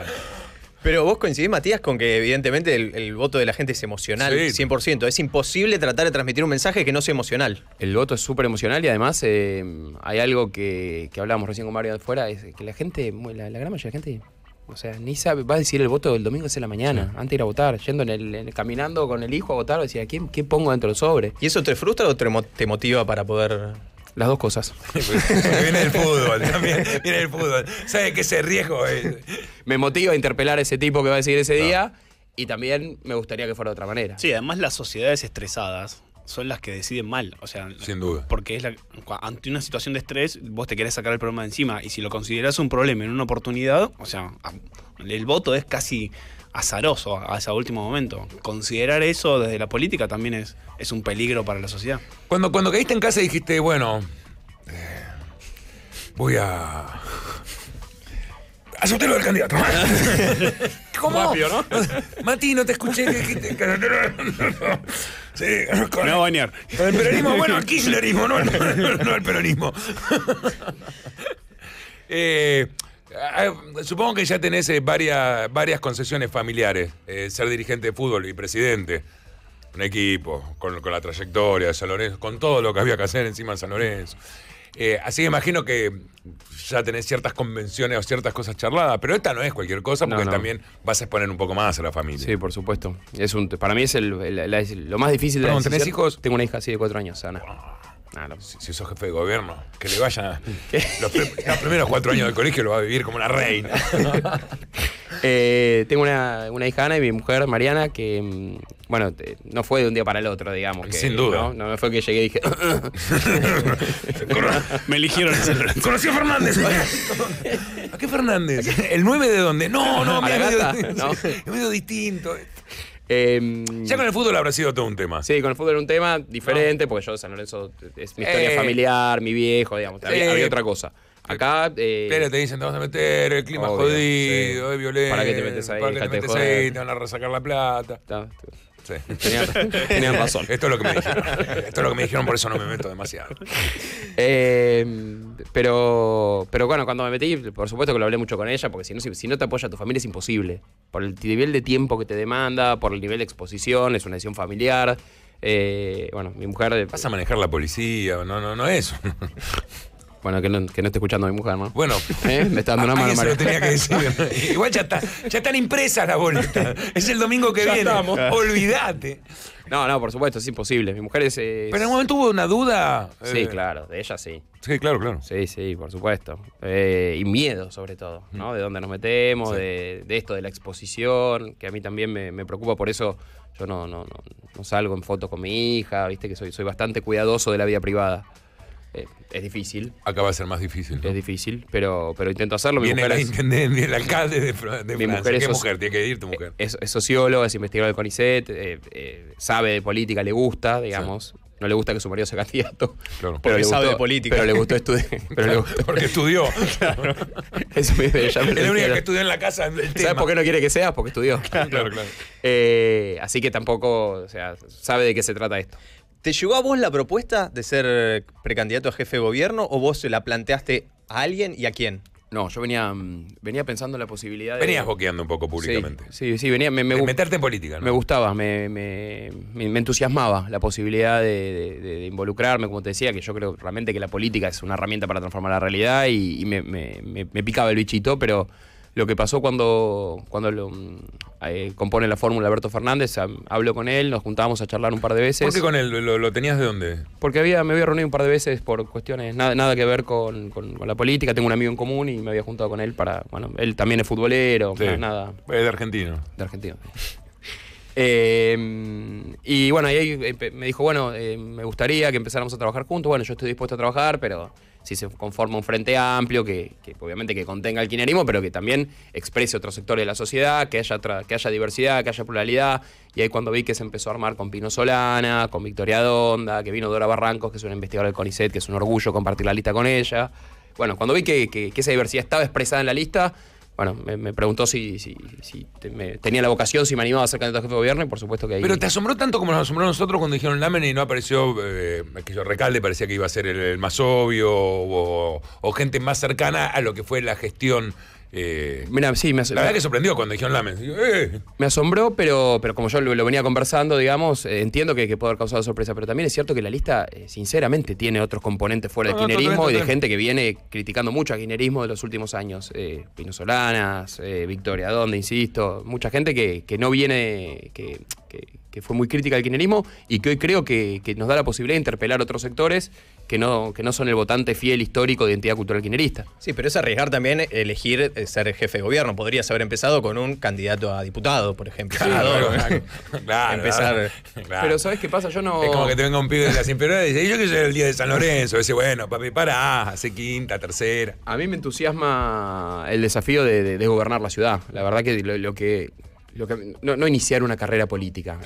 Pero vos coincidís, Matías, con que evidentemente el, voto de la gente es emocional, 100%. Es imposible tratar de transmitir un mensaje que no sea emocional. El voto es súper emocional y además eh, hay algo
que, que hablábamos recién con Mario de afuera, es que la gente, la, la gran mayoría de la gente o sea, ni sabe, va a decir el voto del domingo es la mañana, antes de ir a votar, yendo en el, caminando con el hijo a votar, decía, ¿qué pongo dentro del sobre? ¿Y eso te frustra o te, motiva para poder las dos cosas. viene el fútbol, también viene el fútbol. ¿Sabes qué ese riesgo eh, Me motiva a interpelar a ese tipo que va a decir ese día
y también me gustaría que fuera de otra manera. Sí, además las sociedades estresadas, son las que deciden mal. O sea, sin duda. Porque es ante una situación de estrés, vos te querés sacar el problema de encima. Y si lo considerás un problema en una oportunidad, o sea, el voto es casi azaroso a ese último momento. Considerar eso desde la política también es, es un peligro para la sociedad. Cuando, cuando caíste en casa dijiste, bueno, eh,
voy a Hazte lo del candidato. ¿Cómo? Mati, no te escuché. Que, voy no, no. bañar. el peronismo, bueno, el kirchnerismo, no, el peronismo. Eh, ah, supongo que ya tenés eh, varias, varias concesiones familiares. Eh, ser dirigente de fútbol y presidente. Un equipo, con, con la trayectoria de San Lorenzo, con todo lo que había que hacer encima de San Lorenzo. Eh, así que imagino que ya tenés ciertas convenciones o ciertas cosas charladas, pero esta no es cualquier cosa porque también
vas a exponer un poco más a la familia. Sí, por supuesto. Es un, para mí es lo más difícil de Perdón, hijos? Tengo una hija así de cuatro años, Ana si, sos jefe de gobierno, que le
vayan. Los, primeros cuatro años del colegio lo va a vivir como una reina.
Eh, tengo una, una, hija Ana y mi mujer Mariana que, mm, bueno, no fue de un día para el otro, digamos. Sin duda. No, fue que llegué y dije. Me eligieron. Conocí a Fernández.
¿A qué Fernández? ¿El 9 de dónde? No, no, mira, medio, medio distinto.
Em, ya con el fútbol habrá sido todo un tema. Sí, con el fútbol era un tema diferente, porque yo de San Lorenzo es mi historia eh, familiar, mi viejo, digamos. Había, eh, había otra cosa. Acá. Eh, pero te dicen, te vas a meter, el clima es jodido, es violento. ¿Para qué te metes ahí? Para que te metes ahí, te
van a resacar la plata.
Sí. Tenían, razón. Esto es lo que me dijeron. Esto es lo que me dijeron, por eso no me meto demasiado. Em, pero, pero bueno, cuando me metí, por supuesto que lo hablé mucho con ella, porque si no, te apoya tu familia es imposible. Por el nivel de tiempo que te demanda, por el nivel de exposición, es una decisión familiar. Eh, bueno, mi mujer. Eh, Vas a manejar la policía, no, no, no es. Bueno, que no, que no esté escuchando a mi mujer, ¿no? Bueno, ¿Eh? me está dando una mano que decir.
Igual ya, está, ya están impresas las boletas. Es el domingo que viene. Olvídate.
No, no, por supuesto, es imposible. Mi mujer es. Pero en un momento hubo una duda. Sí, eh, claro, de ella sí. Sí, claro, claro. Sí, sí, por supuesto. Eh, y miedo, sobre todo, ¿no? De dónde nos metemos, de, esto, de la exposición, que a mí también me, preocupa, por eso yo no, no, no, salgo en fotos con mi hija, viste que soy, soy bastante cuidadoso de la vida privada es difícil. Acaba de ser más difícil. Es difícil, pero, pero intento hacerlo. Mi viene la el
alcalde de, mi Francia. Mujer ¿Qué mujer? Tiene que ir tu mujer.
Es, sociólogo es investigador del CONICET, eh, eh, sabe de política, le gusta, digamos. No le gusta que su marido sea candidato. Pero porque le sabe de política. Pero le gustó estudiar. Porque estudió. Eso me, es la única que estudió en la casa. ¿Sabes por qué no quiere que seas? Porque estudió. Claro,
claro. Eh, así que tampoco, o sea, sabe de qué se trata esto. ¿Te llegó a vos la propuesta de ser precandidato a jefe de gobierno o vos la planteaste a alguien y a quién? No, yo venía, mm, venía pensando en la posibilidad de. Venías
boqueando un poco públicamente. Sí, sí, venía. meterte en política, ¿no? Me gustaba, me, me, me entusiasmaba la posibilidad de, involucrarme, como te decía, que yo creo realmente que la política es una herramienta para transformar la realidad y me, picaba el bichito, pero lo que pasó cuando, cuando lo, mm, compone la fórmula Alberto Fernández, hablo con él, nos juntábamos a charlar un par de veces. ¿Por qué con él? ¿Lo, tenías de dónde? Porque había, me había reunido un par de veces por cuestiones nada, nada que ver con, la política, tengo un amigo en común y me había juntado con él para, bueno, él también es futbolero, nada. Es de argentino. De argentino, em, y bueno, ahí me dijo, bueno, eh, me gustaría que empezáramos a trabajar juntos. Bueno, yo estoy dispuesto a trabajar, pero si se conforma un frente amplio que, que obviamente que contenga el kirchnerismo, pero que también exprese otros sectores de la sociedad, que haya, que haya diversidad, que haya pluralidad. Y ahí cuando vi que se empezó a armar con Pino Solana, con Victoria Donda, que vino Dora Barrancos, que es una investigadora del CONICET, que es un orgullo compartir la lista con ella. Bueno, cuando vi que, que esa diversidad estaba expresada en la lista, bueno, me, preguntó si, si, tenía la vocación, si me animaba a ser candidato a jefe de gobierno y por supuesto que ahí... Pero te
asombró tanto como nos asombró a nosotros cuando dijeron Lamen y no apareció eh, aquello recalde, parecía que iba a ser el, más obvio o, gente más cercana a lo que fue la gestión eh, Mira, sí, me la verdad que sorprendió cuando dijeron
lames eh. Me asombró, pero, pero como yo lo, venía conversando, digamos, eh, entiendo que, puede haber causado sorpresa, pero también es cierto que la lista, sinceramente, tiene otros componentes fuera de del y de gente que viene criticando mucho al guinerismo de los últimos años. Pino Solanas, Victoria Donde, insisto, mucha gente que, no viene, que que fue muy crítica al kirchnerismo y que hoy creo que, nos da la posibilidad de interpelar otros sectores que no, que no son el votante fiel histórico de identidad
cultural kirchnerista. Sí, pero es arriesgar también elegir eh, ser jefe de gobierno. Podrías haber empezado con un candidato a diputado, por ejemplo. Claro, claro, Empezar. Pero
¿sabes qué pasa? Yo no... Es como que te venga un pibe de la
inferiores y dice, yo que soy el día de San Lorenzo. dice,
bueno, papi, para, hace quinta, tercera. A mí me entusiasma el desafío de, gobernar la ciudad. La verdad que lo que no, iniciar una carrera política.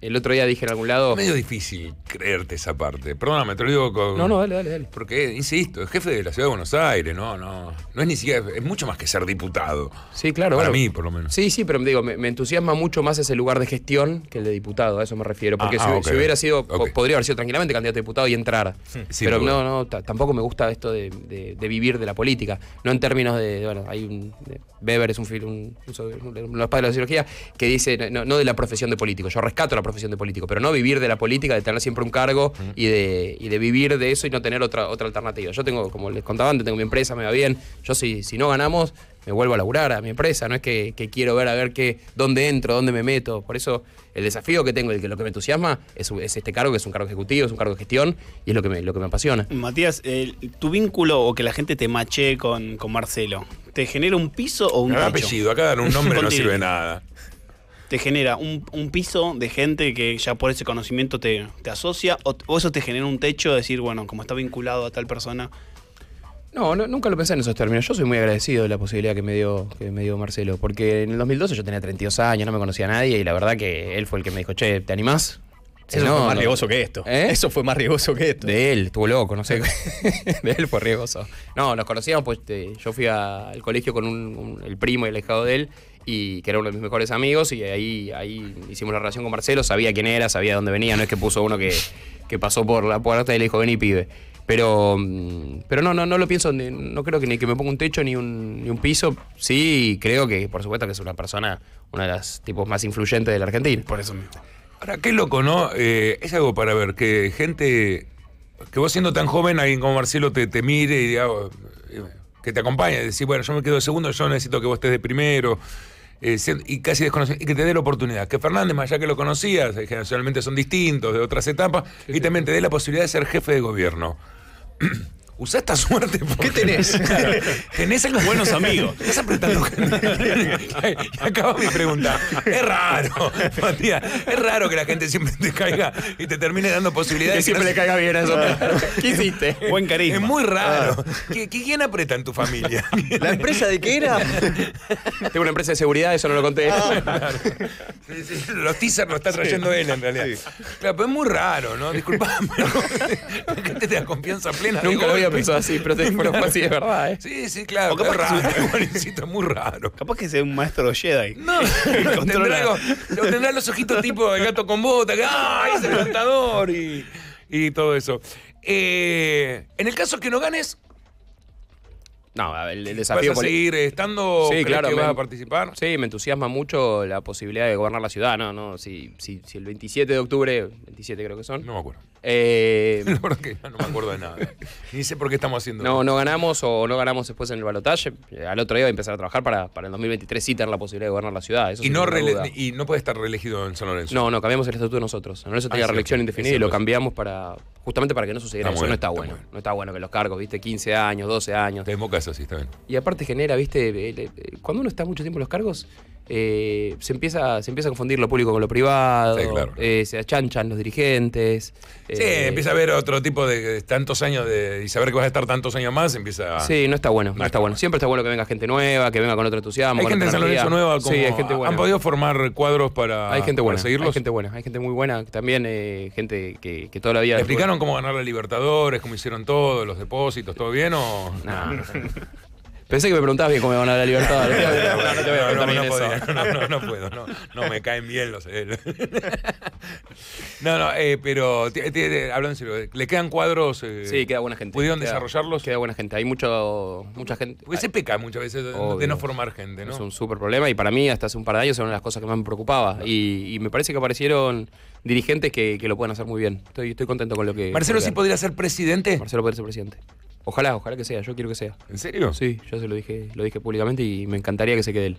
El otro día dije en algún lado. Es
medio difícil creerte esa parte. Perdóname, te lo digo con. No, no, dale, dale, dale. Porque, insisto, es jefe de
la ciudad de Buenos Aires, no, no. No es ni siquiera. Es mucho más que ser diputado. Sí, claro. Para mí, por lo menos. Sí, sí, pero digo, me, entusiasma mucho más ese lugar de gestión que el de diputado, a eso me refiero. Porque ah, ah, si, hubiera sido. Podría haber sido tranquilamente candidato a diputado y entrar. pero no, no, tampoco me gusta esto de, vivir de la política. No en términos de. Bueno, hay un. Weber es un. un, un, que dice, no, de la profesión de político, yo rescato la profesión de político, pero no vivir de la política, de tener siempre un cargo y, de, de vivir de eso y no tener otra, otra alternativa. Yo tengo, como les contaba antes, tengo mi empresa, me va bien, yo si, si no ganamos, me vuelvo a laburar a mi empresa, no es que, quiero ver a ver qué, dónde entro, dónde me meto. Por eso el desafío que tengo que lo que me entusiasma es, es,
este cargo, que es un cargo ejecutivo, es un cargo de gestión y es lo que me, lo que me apasiona. Matías, tu vínculo o que la gente te mache con, con Marcelo, ¿te genera un piso o un techo? apellido, acá un nombre no sirve nada. ¿Te genera un, piso de gente que ya por ese conocimiento te, asocia o, o eso te genera un techo de decir, bueno, como está vinculado a tal persona,
no, nunca lo pensé en esos términos. Yo soy muy agradecido de la posibilidad que me dio que me dio Marcelo, porque en el 2012 yo tenía 32 años, no me conocía a nadie y la verdad que él fue el que me dijo, "Che, ¿te animás?" Eso fue más que
esto. ¿Eh? Eso fue más riesgoso que esto. De él, estuvo loco, no sé.
de él fue riesgoso. No, nos conocíamos, pues este, yo fui al colegio con el primo y el alejado de él, y que era uno de mis mejores amigos, y ahí, ahí hicimos la relación con Marcelo, sabía quién era, sabía dónde venía, no es que puso uno que, que pasó por la puerta y le dijo, vení pibe. Pero, mm, pero no, no, no lo pienso, no creo que ni que me ponga un techo ni un, ni un piso. Sí, creo que, por supuesto, que es una persona, una de las tipos más influyentes de la Argentina. Por eso mismo. Ahora, qué loco, ¿no? Eh,
es algo para ver, que gente, que vos siendo tan joven, alguien como Marcelo te, te mire y diga, oh, eh, que te acompañe, decir, bueno, yo me quedo segundo, yo necesito que vos estés de primero. Eh, y casi desconocido, y que te dé la oportunidad. Que Fernández, más allá que lo conocías, eh, generacionalmente son distintos de otras etapas, y también te dé la posibilidad de ser jefe de gobierno. Usa esta suerte. ¿Qué tenés? tenés algo... Buenos amigos. Estás apretando. Acabo acaba mi pregunta. Es raro, Matías. Es raro que la gente siempre te caiga y te termine dando posibilidades. Que siempre le caiga bien a eso. ¿Qué hiciste? Buen cariño. Es muy raro. Ah. quién aprieta en tu familia? ¿La empresa de qué era? Tengo una empresa de seguridad, eso no lo conté. Ah. Los teasers lo está trayendo él, en realidad. Claro, pero es muy
raro, ¿no? Disculpame. La gente te da confianza
plena. Nunca lo pensó así, pero fue los así verdad,
Sí, sí, claro. es muy raro. Capaz que sea un maestro Jedi. No, tendrá, los ojitos tipo el gato con bota, que es
el Y, todo eso. Eh, en el caso que no ganes,
no, el, desafío. ¿Vas a seguir
estando? Sí, claro. Que me, a
participar? Sí, me entusiasma mucho la posibilidad de gobernar la ciudad, ¿no? no si, si, si el 27 de octubre, 27 creo que son. No me acuerdo. Eh, no, me acuerdo de nada.
Ni sé por qué estamos haciendo. No, no
ganamos o no ganamos después en el balotaje. Eh, al otro día voy a empezar a trabajar para, para el 2023 sí tener la posibilidad de gobernar la ciudad. y, no
y no puede estar reelegido en San Lorenzo. No, no, cambiamos
el estatuto nosotros. San Lorenzo ah, tenía reelección indefinida y lo cambiamos para justamente para que no sucediera eso. no está, bueno. No está bueno que los cargos, viste, 15 años, 12 años. Te sí, está Y aparte genera, viste, eh, cuando uno está mucho tiempo en los cargos eh, se, empieza, se empieza a confundir lo público con lo privado, eh, se achanchan los dirigentes. Sí,
eh, empieza a haber otro tipo de, tantos años de, y saber que vas a estar tantos años más, empieza a... Sí,
no está bueno, no, está, bueno. Siempre está bueno que venga gente nueva, que venga con otro entusiasmo. Hay gente en San Lorenzo nueva, hay gente buena. han podido formar cuadros para, hay gente buena, seguirlos. Hay gente buena, hay gente muy buena, también gente que, toda la vida... explicaron cómo
ganar la Libertadores, cómo hicieron todo, los depósitos, todo bien o...?
No. Pensé que me preguntabas bien cómo me van a la libertad. No, no, te No, no, puedo, no, no me
caen bien los. no, no, eh, pero hablando en serio, ¿le quedan cuadros? Eh, sí, queda buena gente. ¿Pudieron desarrollarlos? Queda buena gente. Hay
mucho, mucha
gente. Porque se peca muchas veces de no formar gente, ¿no? Es
un súper problema y para mí, hasta hace un par de años, era una de las cosas que más me preocupaba. Y, me parece que aparecieron dirigentes que, lo pueden hacer muy bien. Estoy, estoy contento con lo que. ¿Marcelo sí podría ser presidente? Marcelo podría ser presidente. Ojalá, ojalá que sea, yo quiero que sea. ¿En serio? Sí, yo se lo dije, lo dije públicamente y me encantaría que se quede él.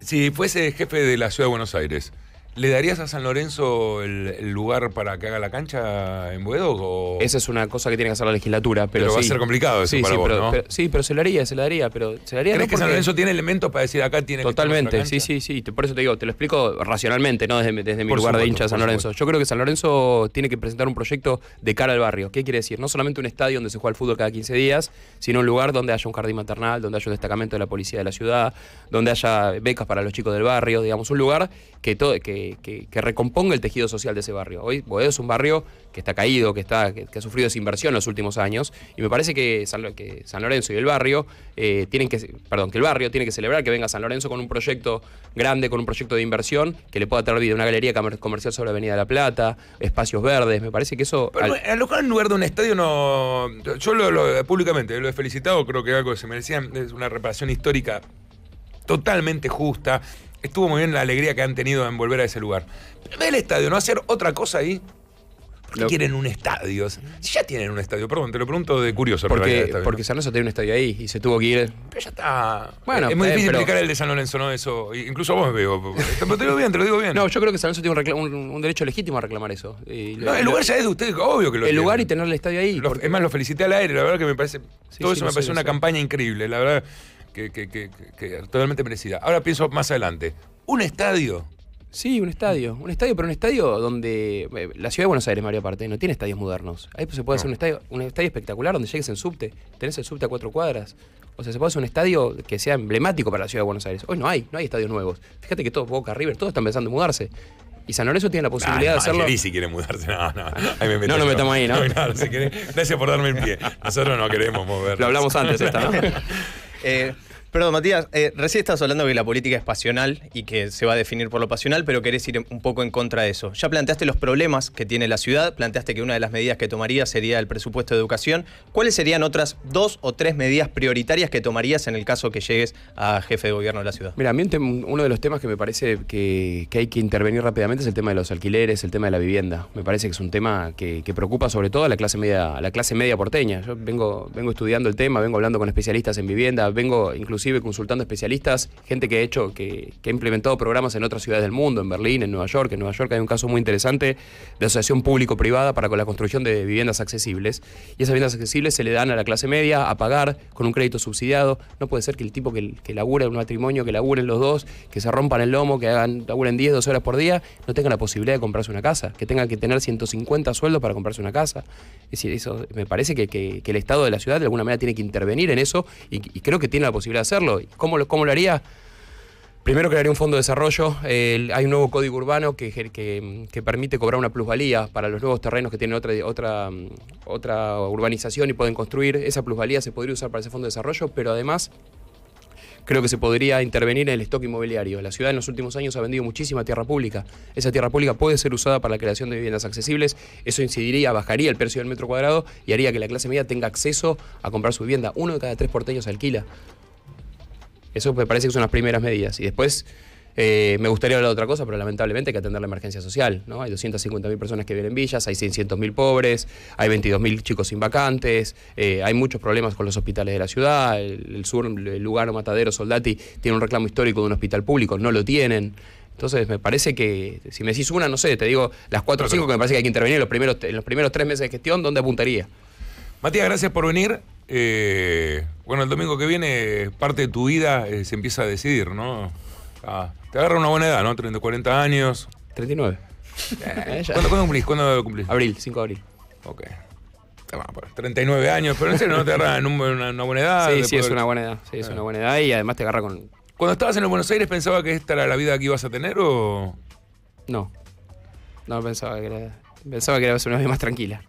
Si fuese jefe de la ciudad de Buenos Aires, ¿Le darías a San Lorenzo el, lugar para
que haga la cancha en Buedo? Esa es una cosa que tiene que hacer la legislatura. Pero, va a ser complicado eso sí, pero, sí, pero se lo haría, se lo daría, Pero ¿Crees que San Lorenzo tiene elementos para decir acá tiene Totalmente, sí, sí, sí. Por eso te digo, te lo explico racionalmente, ¿no? Desde, mi lugar de hincha de San Lorenzo. Yo creo que San Lorenzo tiene que presentar un proyecto de cara al barrio. ¿Qué quiere decir? No solamente un estadio donde se juega el fútbol cada 15 días, sino un lugar donde haya un jardín maternal, donde haya un destacamento de la policía de la ciudad, donde haya becas para los chicos del barrio, digamos, un lugar que todo. Que que, recomponga el tejido social de ese barrio. Hoy Boedo es un barrio que está caído, que, está, que, ha sufrido desinversión en los últimos años, y me parece que San, Lorenzo y el barrio eh, tienen que, perdón, que el barrio tiene que celebrar que venga San Lorenzo con un proyecto grande, con un proyecto de inversión que le pueda traer vida, una galería comercial sobre Avenida de la Plata, espacios verdes, me parece que eso... Pero
alojar en lugar de un estadio no... Yo lo, públicamente lo he felicitado, creo que algo que se merecía, es una reparación histórica totalmente justa, estuvo muy bien la alegría que han tenido en volver a ese lugar. Pero ve el estadio, no hacer otra cosa ahí. ¿Por qué quieren un estadio? Si ya tienen un estadio, perdón, te lo pregunto de curioso. Porque, porque San
Lorenzo tenía un estadio ahí y se tuvo que ir. Pero ya está. Bueno, es muy eh, difícil explicar el
de San Lorenzo, ¿no? Eso. Incluso vos me veo.
Pero te lo digo bien, te lo digo bien. No, yo creo que San Lorenzo tiene un, derecho legítimo a reclamar eso.
no, el lugar ya es de ustedes, obvio que lo El lugar y tener el estadio ahí. Es más, lo felicité al aire, la verdad que me parece. todo eso me parece una campaña increíble, la verdad que, que, que, totalmente merecida. Ahora pienso más adelante.
Un estadio Sí, un estadio. Un estadio, pero un estadio donde. Eh, la ciudad de Buenos Aires, María Parte, no tiene estadios modernos. Ahí se puede hacer un estadio, un estadio espectacular donde llegues en subte. Tenés el subte a cuatro cuadras. O sea, se puede hacer un estadio que sea emblemático para la ciudad de Buenos Aires. Hoy no hay, no hay estadios nuevos. Fíjate que todo Boca, River, todo están pensando a mudarse. Y San Lorenzo tiene la posibilidad de hacerlo. si
quiere mudarse. No, no. Ahí me no, no ahí, ¿no? no si gracias por darme el pie. Nosotros no queremos mover. Lo hablamos antes, esta, ¿no?
Eh, Perdón, Matías, eh, recién estás hablando de que la política es pasional y que se va a definir por lo pasional, pero querés ir un poco en contra de eso. Ya planteaste los problemas que tiene la ciudad, planteaste que una de las medidas que tomarías sería el presupuesto de educación. ¿Cuáles serían otras dos o tres medidas prioritarias que tomarías en el caso que llegues a jefe de gobierno de la ciudad?
Mira, a mí uno de los temas que me parece que, hay que intervenir rápidamente es el tema de los alquileres, el tema de la vivienda. Me parece que es un tema que, preocupa sobre todo a la clase media, la clase media porteña. Yo vengo, vengo estudiando el tema, vengo hablando con especialistas en vivienda, vengo incluso consultando especialistas, gente que ha hecho, que, ha implementado programas en otras ciudades del mundo, en Berlín, en Nueva York. En Nueva York hay un caso muy interesante de asociación público-privada para con la construcción de viviendas accesibles. Y esas viviendas accesibles se le dan a la clase media a pagar con un crédito subsidiado. No puede ser que el tipo que, que labura un matrimonio, que laburen los dos, que se rompan el lomo, que hagan, laburen 10, 12 horas por día, no tengan la posibilidad de comprarse una casa, que tenga que tener 150 sueldos para comprarse una casa. Es decir, eso me parece que, el Estado de la ciudad de alguna manera tiene que intervenir en eso y, creo que tiene la posibilidad de ¿Cómo lo, haría? Primero crearía un fondo de desarrollo. hay un nuevo código urbano que, permite cobrar una plusvalía para los nuevos terrenos que tienen otra, otra, otra urbanización y pueden construir. Esa plusvalía se podría usar para ese fondo de desarrollo, pero además creo que se podría intervenir en el stock inmobiliario. La ciudad en los últimos años ha vendido muchísima tierra pública. Esa tierra pública puede ser usada para la creación de viviendas accesibles. Eso incidiría, bajaría el precio del metro cuadrado y haría que la clase media tenga acceso a comprar su vivienda. Uno de cada tres porteños alquila. Eso me parece que son las primeras medidas. Y después eh, me gustaría hablar de otra cosa, pero lamentablemente hay que atender la emergencia social. ¿no? Hay 250.000 personas que viven en villas, hay 600.000 pobres, hay 22.000 chicos sin vacantes, eh, hay muchos problemas con los hospitales de la ciudad. El, sur, el Lugano, Matadero, Soldati, tiene un reclamo histórico de un hospital público, no lo tienen. Entonces me parece que, si me decís una, no sé, te digo las cuatro o cinco que me parece que hay que intervenir los primeros, en los primeros tres meses de gestión, ¿dónde apuntaría? Matías, gracias por venir. Eh,
bueno, el domingo que viene parte de tu vida eh, se empieza a decidir, ¿no? Ah, te agarra una buena edad, ¿no? 30, 40 años. 39. Eh, ¿cuándo, cumplís?
Abril, 5 de abril. Ok. 39 pues, años, pero en serio no te agarra
una, buena edad. Sí, sí, es una buena edad.
Sí, es una buena edad y además te agarra con.
Cuando estabas en el Buenos Aires, ¿pensaba que esta era la vida que ibas a tener o.? No. No pensaba que era Pensaba
que era una vida más tranquila.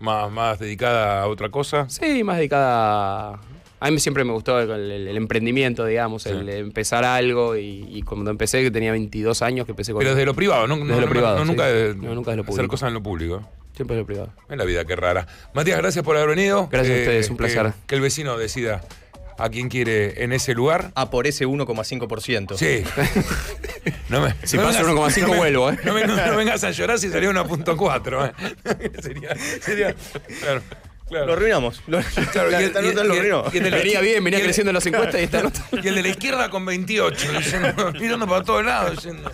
más, más dedicada a otra cosa. Sí, más dedicada a... A mí siempre me gustó el, emprendimiento, digamos, el empezar algo. Y, cuando empecé, que tenía 22 años, que empecé con... Pero desde lo privado, ¿no? Desde lo privado, no, nunca, de, lo público. Hacer cosas en lo público. Siempre desde lo privado. Es la vida, qué rara. Matías, gracias
por haber venido. Gracias a eh, ustedes, un eh, placer. que el vecino decida a quién quiere en ese lugar. A ah, por ese 1,5%. Sí. si pasa 1,5 vuelvo, ¿eh? No, vengas a llorar si salió 1.4. ¿eh?
sería, sería. Claro. Lo arruinamos. Lo, claro, y, esta nota lo arruinó. venía bien, venía creciendo en las y esta
Y el de la izquierda con 28, diciendo, mirando para todos lados. Diciendo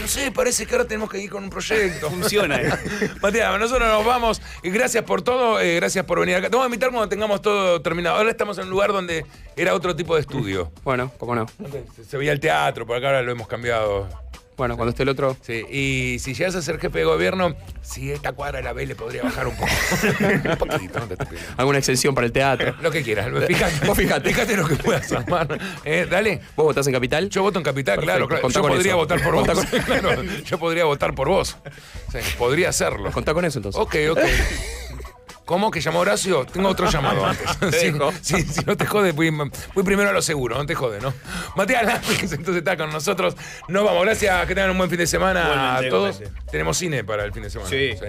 no sé, parece que ahora tenemos que ir con un proyecto. Funciona, ¿eh? nosotros nos vamos. Eh, gracias por todo, eh, gracias por venir acá. Te vamos a invitar cuando tengamos todo terminado. Ahora estamos en un lugar donde era otro tipo de estudio.
Bueno, cómo no.
Se, se veía el teatro, por acá ahora lo hemos cambiado. Bueno, cuando esté el otro. Sí, y si llegas a ser jefe de gobierno, si esta cuadra la B le podría bajar un poco. un
poquito, no Alguna exención para el teatro.
lo que quieras. Fíjate, vos fíjate, fíjate lo que puedas armar. Eh, dale. ¿Vos votás en Capital? Yo voto en Capital, claro. claro. Yo podría votar por vos. yo podría votar por vos. podría hacerlo. Contá con eso entonces. Ok, ok. ¿Cómo? ¿Que llamó Horacio? Tengo otro llamado antes. sí, no te jode, voy, primero a lo seguro, no te jode, ¿no? Matías Lápiz, entonces está con nosotros. Nos vamos, gracias, que tengan un buen fin de semana a todos. Tenemos cine para el fin de semana. Sí.